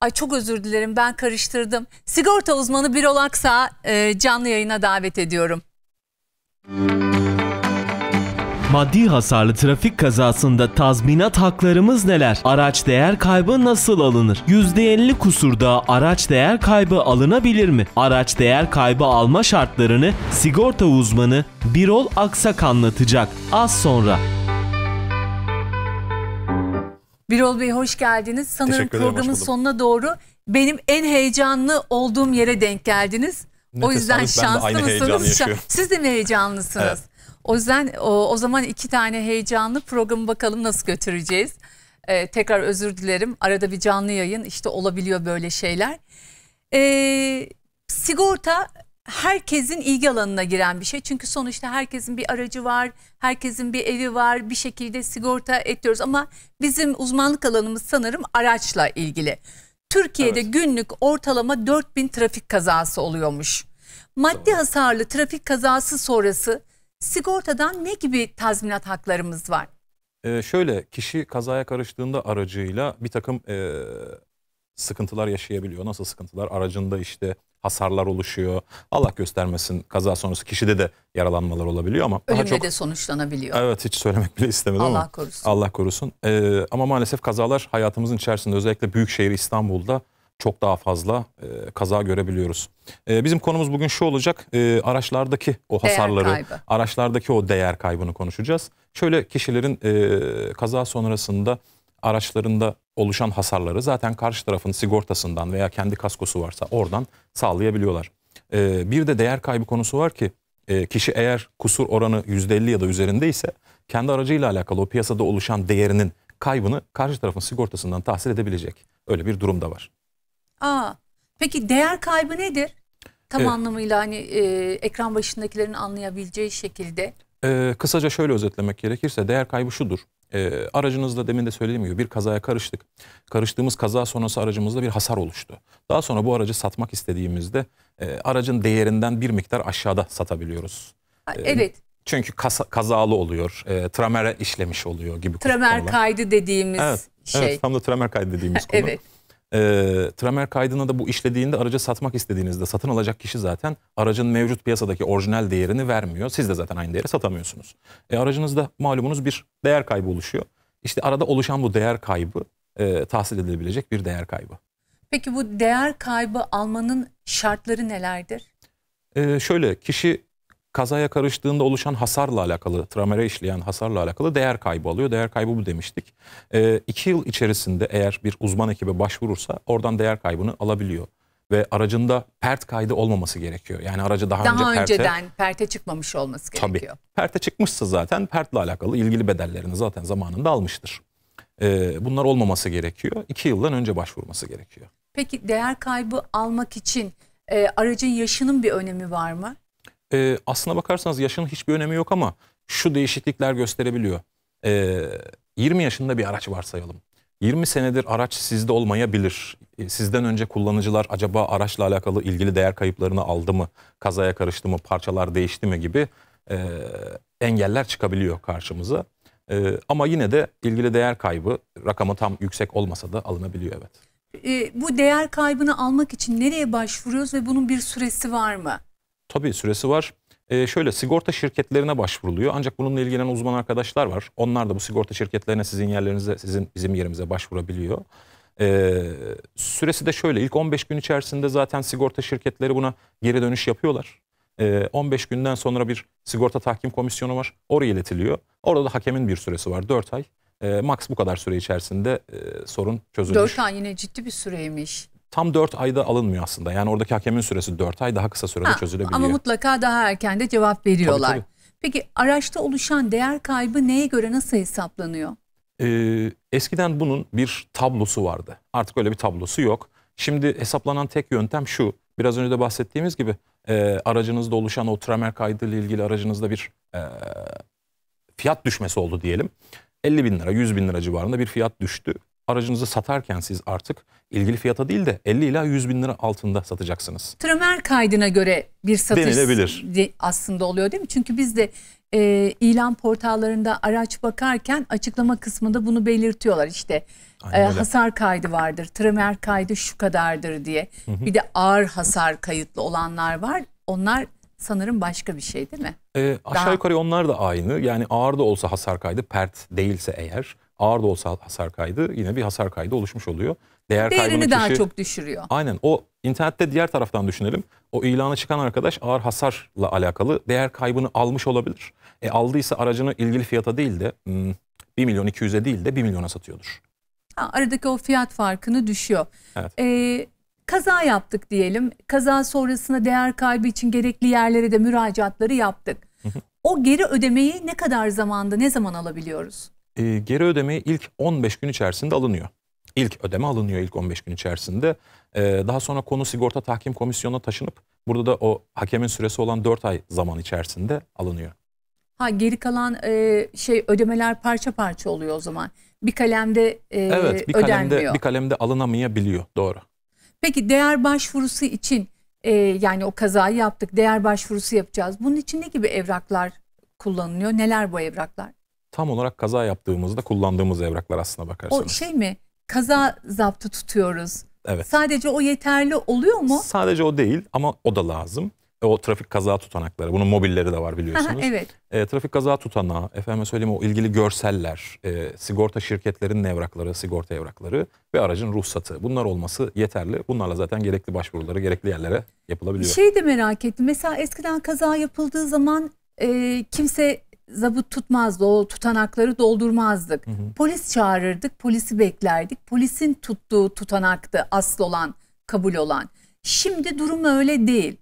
Ay çok özür dilerim ben karıştırdım. Sigorta uzmanı Birol Aksa e, canlı yayına davet ediyorum.
Maddi hasarlı trafik kazasında tazminat haklarımız neler? Araç değer kaybı nasıl alınır? %50 kusurda araç değer kaybı alınabilir mi? Araç değer kaybı alma şartlarını sigorta uzmanı Birol Aksak anlatacak az sonra.
Birol Bey hoş geldiniz. Sanırım programın sonuna doğru benim en heyecanlı olduğum yere denk geldiniz. Ne o yüzden tesadüf, şanslı mısınız? Siz de mi heyecanlısınız? Evet. O yüzden o, o zaman iki tane heyecanlı programı bakalım nasıl götüreceğiz. Ee, tekrar özür dilerim. Arada bir canlı yayın işte olabiliyor böyle şeyler. Ee, sigorta herkesin ilgi alanına giren bir şey. Çünkü sonuçta herkesin bir aracı var, herkesin bir evi var. Bir şekilde sigorta ediyoruz ama bizim uzmanlık alanımız sanırım araçla ilgili. Türkiye'de evet. günlük ortalama 4000 trafik kazası oluyormuş. Maddi Doğru. hasarlı trafik kazası sonrası sigortadan ne gibi tazminat haklarımız var?
Ee, şöyle kişi kazaya karıştığında aracıyla bir takım e, sıkıntılar yaşayabiliyor. Nasıl sıkıntılar? Aracında işte hasarlar oluşuyor. Allah göstermesin kaza sonrası kişide de yaralanmalar olabiliyor ama ölümle daha çok, de
sonuçlanabiliyor.
Evet hiç söylemek bile istemedim Allah ama korusun. Allah korusun. Ee, ama maalesef kazalar hayatımızın içerisinde özellikle büyük şehir İstanbul'da çok daha fazla e, kaza görebiliyoruz. E, bizim konumuz bugün şu olacak. E, araçlardaki o hasarları, araçlardaki o değer kaybını konuşacağız. Şöyle kişilerin e, kaza sonrasında araçlarında oluşan hasarları zaten karşı tarafın sigortasından veya kendi kaskosu varsa oradan sağlayabiliyorlar. Ee, bir de değer kaybı konusu var ki e, kişi eğer kusur oranı %50 ya da üzerinde ise kendi aracıyla alakalı o piyasada oluşan değerinin kaybını karşı tarafın sigortasından tahsil edebilecek. Öyle bir durum da var.
Aa, peki değer kaybı nedir? Tam evet. anlamıyla hani e, ekran başındakilerin anlayabileceği şekilde.
E, kısaca şöyle özetlemek gerekirse değer kaybı şudur. E, aracınızda demin de söylediğim gibi bir kazaya karıştık. Karıştığımız kaza sonrası aracımızda bir hasar oluştu. Daha sonra bu aracı satmak istediğimizde e, aracın değerinden bir miktar aşağıda satabiliyoruz. E, evet. Çünkü kasa, kazalı oluyor, e, tramer işlemiş oluyor gibi. Tramer
kaydı dediğimiz evet, şey. Evet, tam
da tramer kaydı dediğimiz konu. evet. E, tramer kaydına da bu işlediğinde aracı satmak istediğinizde satın alacak kişi zaten aracın mevcut piyasadaki orijinal değerini vermiyor. Siz de zaten aynı değeri satamıyorsunuz. E, aracınızda malumunuz bir değer kaybı oluşuyor. İşte arada oluşan bu değer kaybı e, tahsil edilebilecek bir değer kaybı.
Peki bu değer kaybı almanın şartları nelerdir?
E, şöyle kişi kazaya karıştığında oluşan hasarla alakalı, tramere işleyen hasarla alakalı değer kaybı alıyor. Değer kaybı bu demiştik. E, iki yıl içerisinde eğer bir uzman ekibe başvurursa oradan değer kaybını alabiliyor. Ve aracında pert kaydı olmaması gerekiyor. Yani aracı daha, daha önce perte, önceden
perte çıkmamış olması gerekiyor. Tabii.
Perte çıkmışsa zaten pertle alakalı ilgili bedellerini zaten zamanında almıştır. E, bunlar olmaması gerekiyor. İki yıldan önce başvurması gerekiyor.
Peki değer kaybı almak için e, aracın yaşının bir önemi var mı?
e, aslına bakarsanız yaşın hiçbir önemi yok ama şu değişiklikler gösterebiliyor. E, ee, 20 yaşında bir araç varsayalım. 20 senedir araç sizde olmayabilir. Ee, sizden önce kullanıcılar acaba araçla alakalı ilgili değer kayıplarını aldı mı, kazaya karıştı mı, parçalar değişti mi gibi e, engeller çıkabiliyor karşımıza. E, ama yine de ilgili değer kaybı rakamı tam yüksek olmasa da alınabiliyor evet.
E, bu değer kaybını almak için nereye başvuruyoruz ve bunun bir süresi var mı?
Tabii süresi var. E, şöyle sigorta şirketlerine başvuruluyor. Ancak bununla ilgilenen uzman arkadaşlar var. Onlar da bu sigorta şirketlerine sizin yerlerinize, sizin bizim yerimize başvurabiliyor. E, süresi de şöyle. ilk 15 gün içerisinde zaten sigorta şirketleri buna geri dönüş yapıyorlar. E, ee, 15 günden sonra bir sigorta tahkim komisyonu var. Oraya iletiliyor. Orada da hakemin bir süresi var. 4 ay. E, max bu kadar süre içerisinde e, sorun çözülmüş. 4
ay yine ciddi bir süreymiş
tam 4 ayda alınmıyor aslında. Yani oradaki hakemin süresi 4 ay daha kısa sürede ha, çözülebiliyor. Ama
mutlaka daha erken de cevap veriyorlar. Tabii, tabii. Peki araçta oluşan değer kaybı neye göre nasıl hesaplanıyor?
Ee, eskiden bunun bir tablosu vardı. Artık öyle bir tablosu yok. Şimdi hesaplanan tek yöntem şu. Biraz önce de bahsettiğimiz gibi e, aracınızda oluşan o tramer kaydı ile ilgili aracınızda bir e, fiyat düşmesi oldu diyelim. 50 bin lira, 100 bin lira civarında bir fiyat düştü. Aracınızı satarken siz artık ilgili fiyata değil de 50 ila 100 bin lira altında satacaksınız.
Tramer kaydına göre bir satış Denilebilir. aslında oluyor değil mi? Çünkü biz de e, ilan portallarında araç bakarken açıklama kısmında bunu belirtiyorlar. işte e, hasar kaydı vardır, tramer kaydı şu kadardır diye. Hı hı. Bir de ağır hasar kayıtlı olanlar var. Onlar sanırım başka bir şey değil mi?
E, aşağı Daha... yukarı onlar da aynı. Yani ağır da olsa hasar kaydı, pert değilse eğer ağır da olsa hasar kaydı yine bir hasar kaydı oluşmuş oluyor. Değer Değerini daha kişi, çok düşürüyor. Aynen o internette diğer taraftan düşünelim. O ilana çıkan arkadaş ağır hasarla alakalı değer kaybını almış olabilir. E aldıysa aracını ilgili fiyata değil de 1 hmm, milyon 200'e değil de 1 milyona satıyordur.
Ha, aradaki o fiyat farkını düşüyor. Evet. Ee, kaza yaptık diyelim. Kaza sonrasında değer kaybı için gerekli yerlere de müracaatları yaptık. o geri ödemeyi ne kadar zamanda, ne zaman alabiliyoruz?
e, geri ödeme ilk 15 gün içerisinde alınıyor. İlk ödeme alınıyor ilk 15 gün içerisinde. E, daha sonra konu sigorta tahkim komisyonuna taşınıp burada da o hakemin süresi olan 4 ay zaman içerisinde alınıyor.
Ha geri kalan e, şey ödemeler parça parça oluyor o zaman. Bir kalemde e, evet, bir ödenmiyor. Kalemde, bir
kalemde alınamayabiliyor doğru.
Peki değer başvurusu için e, yani o kazayı yaptık değer başvurusu yapacağız. Bunun için ne gibi evraklar kullanılıyor? Neler bu evraklar?
tam olarak kaza yaptığımızda kullandığımız evraklar aslına bakarsanız. O şey
mi? Kaza zaptı tutuyoruz. Evet. Sadece o yeterli oluyor mu?
Sadece o değil ama o da lazım. E, o trafik kaza tutanakları, bunun mobilleri de var biliyorsunuz. evet. E, trafik kaza tutanağı, efendim söyleyeyim o ilgili görseller, e, sigorta şirketlerinin evrakları, sigorta evrakları ve aracın ruhsatı. Bunlar olması yeterli. Bunlarla zaten gerekli başvuruları gerekli yerlere yapılabiliyor. Bir şey
de merak ettim. Mesela eskiden kaza yapıldığı zaman e, kimse zabıt tutmazdı. O tutanakları doldurmazdık. Hı hı. Polis çağırırdık, polisi beklerdik. Polisin tuttuğu tutanaktı asıl olan, kabul olan. Şimdi durum öyle değil.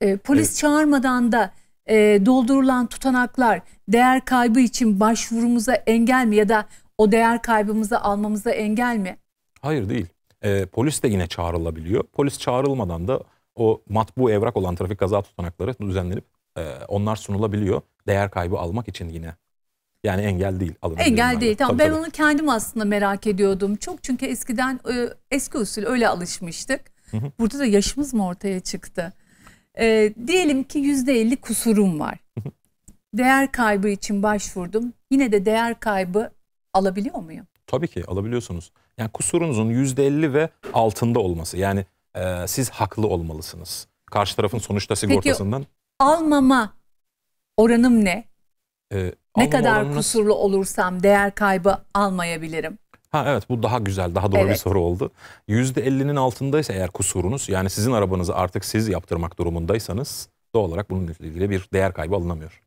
E, polis evet. çağırmadan da e, doldurulan tutanaklar değer kaybı için başvurumuza engel mi ya da o değer kaybımızı almamıza engel mi?
Hayır değil. E, polis de yine çağrılabiliyor. Polis çağrılmadan da o matbu evrak olan trafik kaza tutanakları düzenlenip e, onlar sunulabiliyor değer kaybı almak için yine. Yani engel değil. Engel değil. Tamam. Tabii, ben tabii. onu
kendim aslında merak ediyordum. Çok çünkü eskiden e, eski usul öyle alışmıştık. Hı hı. Burada da yaşımız mı ortaya çıktı? E, diyelim ki yüzde elli kusurum var. Hı hı. Değer kaybı için başvurdum. Yine de değer kaybı alabiliyor muyum?
Tabii ki alabiliyorsunuz. Yani kusurunuzun yüzde elli ve altında olması. Yani e, siz haklı olmalısınız. Karşı tarafın sonuçta sigortasından. Peki
almama Oranım ne?
Ee, ne kadar oranını... kusurlu
olursam değer kaybı almayabilirim.
Ha evet bu daha güzel, daha doğru evet. bir soru oldu. %50'nin altındaysa eğer kusurunuz yani sizin arabanızı artık siz yaptırmak durumundaysanız doğal olarak bununla ilgili bir değer kaybı alınamıyor.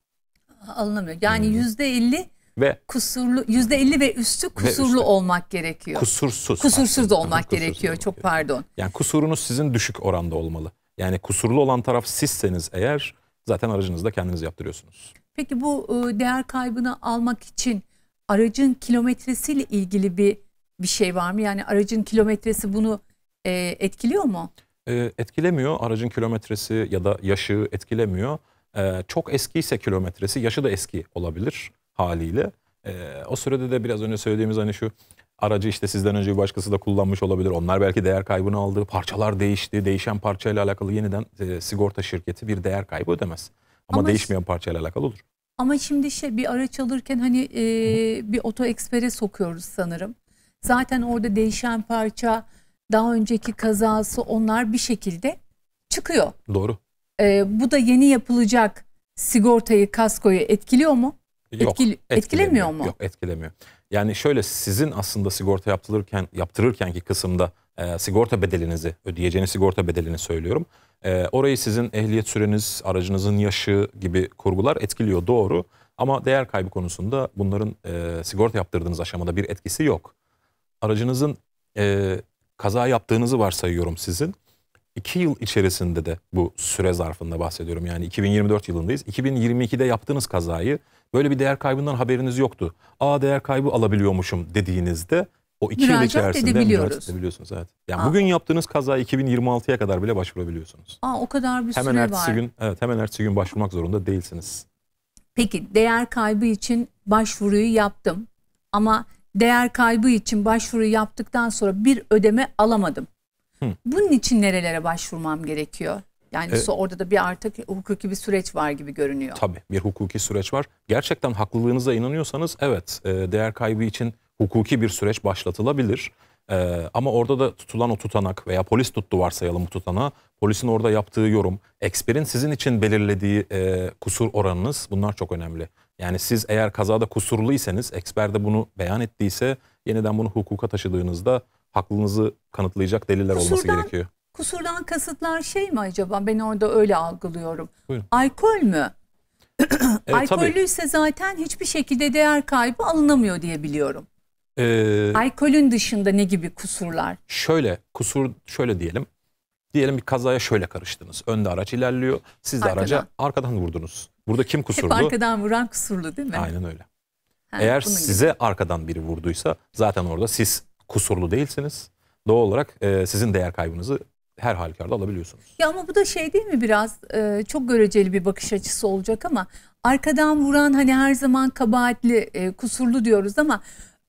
Alınamıyor. Yani hmm. %50 ve kusurlu %50 ve üstü kusurlu ve üstü. olmak gerekiyor.
Kusursuz. Kusursuz
aslında. olmak kusursuz gerekiyor. Olmak Çok gerekiyor. pardon.
Yani kusurunuz sizin düşük oranda olmalı. Yani kusurlu olan taraf sizseniz eğer zaten aracınızı da kendiniz yaptırıyorsunuz.
Peki bu e, değer kaybını almak için aracın kilometresiyle ilgili bir bir şey var mı? Yani aracın kilometresi bunu e, etkiliyor mu?
E, etkilemiyor. Aracın kilometresi ya da yaşı etkilemiyor. çok eski ise kilometresi, yaşı da eski olabilir haliyle. o sürede de biraz önce söylediğimiz hani şu Aracı işte sizden önce bir başkası da kullanmış olabilir. Onlar belki değer kaybını aldı. Parçalar değişti. Değişen parçayla alakalı yeniden e, sigorta şirketi bir değer kaybı ödemez. Ama, Ama değişmeyen parçayla alakalı olur.
Ama şimdi şey bir araç alırken hani e, bir oto ekspere sokuyoruz sanırım. Zaten orada değişen parça, daha önceki kazası onlar bir şekilde çıkıyor. Doğru. E, bu da yeni yapılacak sigortayı, kaskoyu etkiliyor mu?
Yok, Etkil etkilemiyor, etkilemiyor mu? Yok, etkilemiyor. Yani şöyle sizin aslında sigorta yaptırırken yaptırırken ki kısımda e, sigorta bedelinizi ödeyeceğiniz sigorta bedelini söylüyorum. E, orayı sizin ehliyet süreniz, aracınızın yaşı gibi kurgular etkiliyor doğru. Ama değer kaybı konusunda bunların e, sigorta yaptırdığınız aşamada bir etkisi yok. Aracınızın e, kaza yaptığınızı varsayıyorum sizin. 2 yıl içerisinde de bu süre zarfında bahsediyorum. Yani 2024 yılındayız. 2022'de yaptığınız kazayı böyle bir değer kaybından haberiniz yoktu. Aa değer kaybı alabiliyormuşum dediğinizde o iki yıl içerisinde müracaat edebiliyorsunuz. Evet. Yani Aa. bugün yaptığınız kaza 2026'ya kadar bile başvurabiliyorsunuz.
Aa, o kadar bir hemen süre var. Gün,
evet, hemen ertesi gün başvurmak zorunda değilsiniz.
Peki değer kaybı için başvuruyu yaptım ama değer kaybı için başvuruyu yaptıktan sonra bir ödeme alamadım. Hı. Bunun için nerelere başvurmam gerekiyor? Yani e, orada da bir artık hukuki bir süreç var gibi görünüyor.
Tabii bir hukuki süreç var. Gerçekten haklılığınıza inanıyorsanız evet e, değer kaybı için hukuki bir süreç başlatılabilir. Ee, ama orada da tutulan o tutanak veya polis tuttu varsayalım bu tutana, Polisin orada yaptığı yorum, eksperin sizin için belirlediği e, kusur oranınız bunlar çok önemli. Yani siz eğer kazada kusurluysanız, eksper de bunu beyan ettiyse yeniden bunu hukuka taşıdığınızda haklınızı kanıtlayacak deliller Kusurdan olması gerekiyor.
Kusurdan kasıtlar şey mi acaba? Ben orada öyle algılıyorum. Buyurun. Alkol mü?
e, Alkollüyse
zaten hiçbir şekilde değer kaybı alınamıyor diye biliyorum. Ee, Alkolün dışında ne gibi kusurlar?
Şöyle kusur şöyle diyelim. Diyelim bir kazaya şöyle karıştınız. Önde araç ilerliyor. Siz de arkadan. araca arkadan vurdunuz. Burada kim kusurlu? Hep
arkadan vuran kusurlu
değil mi? Aynen öyle. Ha, Eğer size gibi. arkadan biri vurduysa zaten orada siz kusurlu değilsiniz. Doğal olarak e, sizin değer kaybınızı her halükarda alabiliyorsunuz. Ya ama bu
da şey değil mi biraz e, çok göreceli bir bakış açısı olacak ama arkadan vuran hani her zaman kabahatli e, kusurlu diyoruz ama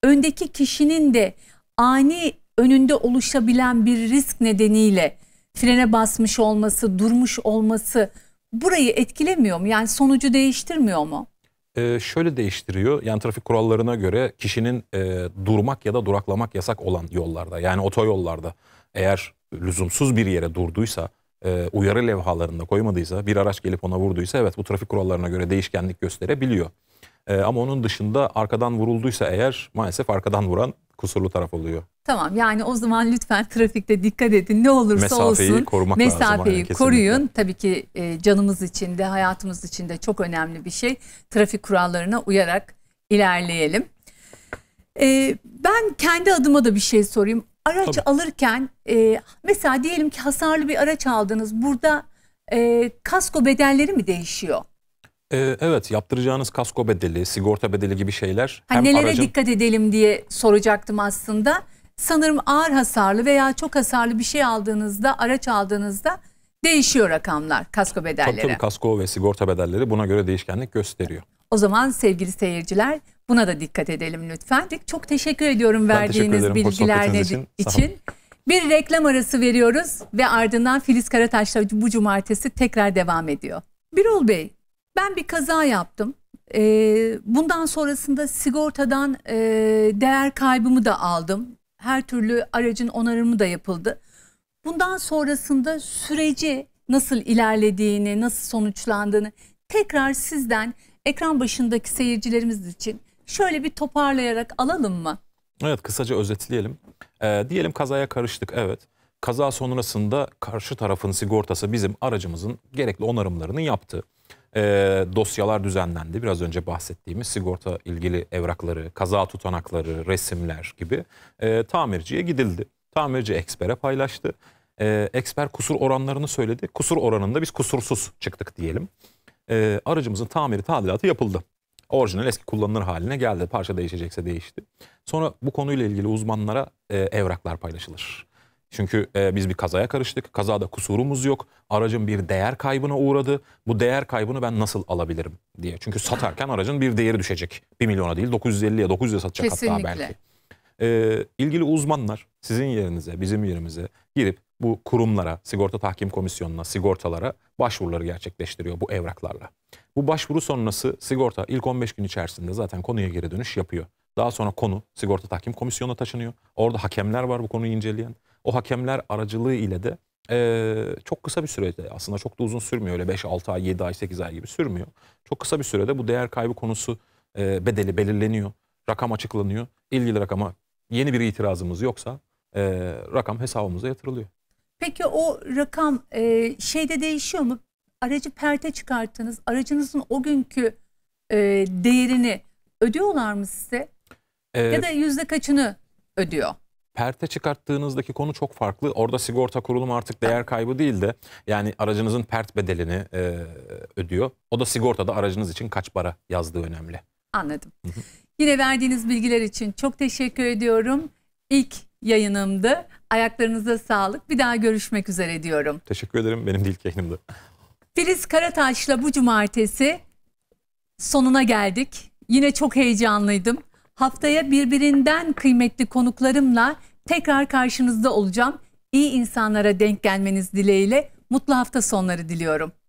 öndeki kişinin de ani önünde oluşabilen bir risk nedeniyle frene basmış olması, durmuş olması burayı etkilemiyor mu? Yani sonucu değiştirmiyor mu?
Ee, şöyle değiştiriyor. Yani trafik kurallarına göre kişinin e, durmak ya da duraklamak yasak olan yollarda yani otoyollarda eğer lüzumsuz bir yere durduysa, e, uyarı levhalarında koymadıysa, bir araç gelip ona vurduysa evet bu trafik kurallarına göre değişkenlik gösterebiliyor. E, ama onun dışında arkadan vurulduysa eğer maalesef arkadan vuran kusurlu taraf oluyor.
Tamam yani o zaman lütfen trafikte dikkat edin ne olursa mesafeyi olsun. Mesafeyi korumak mesafeyi lazım. Mesafeyi koruyun. Tabii ki e, canımız için de hayatımız için de çok önemli bir şey. Trafik kurallarına uyarak ilerleyelim. E, ben kendi adıma da bir şey sorayım. Araç Tabii. alırken e, mesela diyelim ki hasarlı bir araç aldınız. Burada e, kasko bedelleri mi değişiyor?
Ee, evet yaptıracağınız kasko bedeli, sigorta bedeli gibi şeyler. Ha, hem nelere aracın... dikkat
edelim diye soracaktım aslında. Sanırım ağır hasarlı veya çok hasarlı bir şey aldığınızda, araç aldığınızda değişiyor rakamlar kasko bedelleri. Tabii tabii
kasko ve sigorta bedelleri buna göre değişkenlik gösteriyor.
O zaman sevgili seyirciler Buna da dikkat edelim lütfen. Çok teşekkür ediyorum verdiğiniz bilgiler için. için. Bir reklam arası veriyoruz ve ardından Filiz Karataş'la bu cumartesi tekrar devam ediyor. Birol Bey, ben bir kaza yaptım. Ee, bundan sonrasında sigortadan e, değer kaybımı da aldım. Her türlü aracın onarımı da yapıldı. Bundan sonrasında süreci nasıl ilerlediğini, nasıl sonuçlandığını tekrar sizden ekran başındaki seyircilerimiz için şöyle bir toparlayarak alalım mı?
Evet kısaca özetleyelim. Ee, diyelim kazaya karıştık evet. Kaza sonrasında karşı tarafın sigortası bizim aracımızın gerekli onarımlarını yaptı. Ee, dosyalar düzenlendi. Biraz önce bahsettiğimiz sigorta ilgili evrakları, kaza tutanakları, resimler gibi e, tamirciye gidildi. Tamirci ekspere paylaştı. E, ee, eksper kusur oranlarını söyledi. Kusur oranında biz kusursuz çıktık diyelim. E, aracımızın tamiri tadilatı yapıldı orijinal eski kullanılır haline geldi. Parça değişecekse değişti. Sonra bu konuyla ilgili uzmanlara e, evraklar paylaşılır. Çünkü e, biz bir kazaya karıştık. Kazada kusurumuz yok. Aracın bir değer kaybına uğradı. Bu değer kaybını ben nasıl alabilirim diye. Çünkü satarken aracın bir değeri düşecek. 1 milyona değil 950'ye 900'e satacak Kesinlikle. hatta belki. E, ilgili uzmanlar sizin yerinize, bizim yerimize girip bu kurumlara, sigorta tahkim komisyonuna, sigortalara başvuruları gerçekleştiriyor bu evraklarla. Bu başvuru sonrası sigorta ilk 15 gün içerisinde zaten konuya geri dönüş yapıyor. Daha sonra konu sigorta tahkim komisyonuna taşınıyor. Orada hakemler var bu konuyu inceleyen. O hakemler aracılığı ile de ee, çok kısa bir sürede aslında çok da uzun sürmüyor öyle 5-6 ay 7 ay 8 ay gibi sürmüyor. Çok kısa bir sürede bu değer kaybı konusu e, bedeli belirleniyor. Rakam açıklanıyor. İlgili rakama yeni bir itirazımız yoksa e, rakam hesabımıza yatırılıyor.
Peki o rakam e, şeyde değişiyor mu? aracı perte çıkarttınız. Aracınızın o günkü e, değerini ödüyorlar mı size? Ee, ya da yüzde kaçını ödüyor?
Perte çıkarttığınızdaki konu çok farklı. Orada sigorta kurulum artık değer kaybı değil de yani aracınızın pert bedelini e, ödüyor. O da sigortada aracınız için kaç para yazdığı önemli.
Anladım. Yine verdiğiniz bilgiler için çok teşekkür ediyorum. İlk yayınımdı. Ayaklarınıza sağlık. Bir daha görüşmek üzere
diyorum. Teşekkür ederim. Benim de ilk yayınımdı.
Filiz Karataş'la bu cumartesi sonuna geldik. Yine çok heyecanlıydım. Haftaya birbirinden kıymetli konuklarımla tekrar karşınızda olacağım. İyi insanlara denk gelmeniz dileğiyle mutlu hafta sonları diliyorum.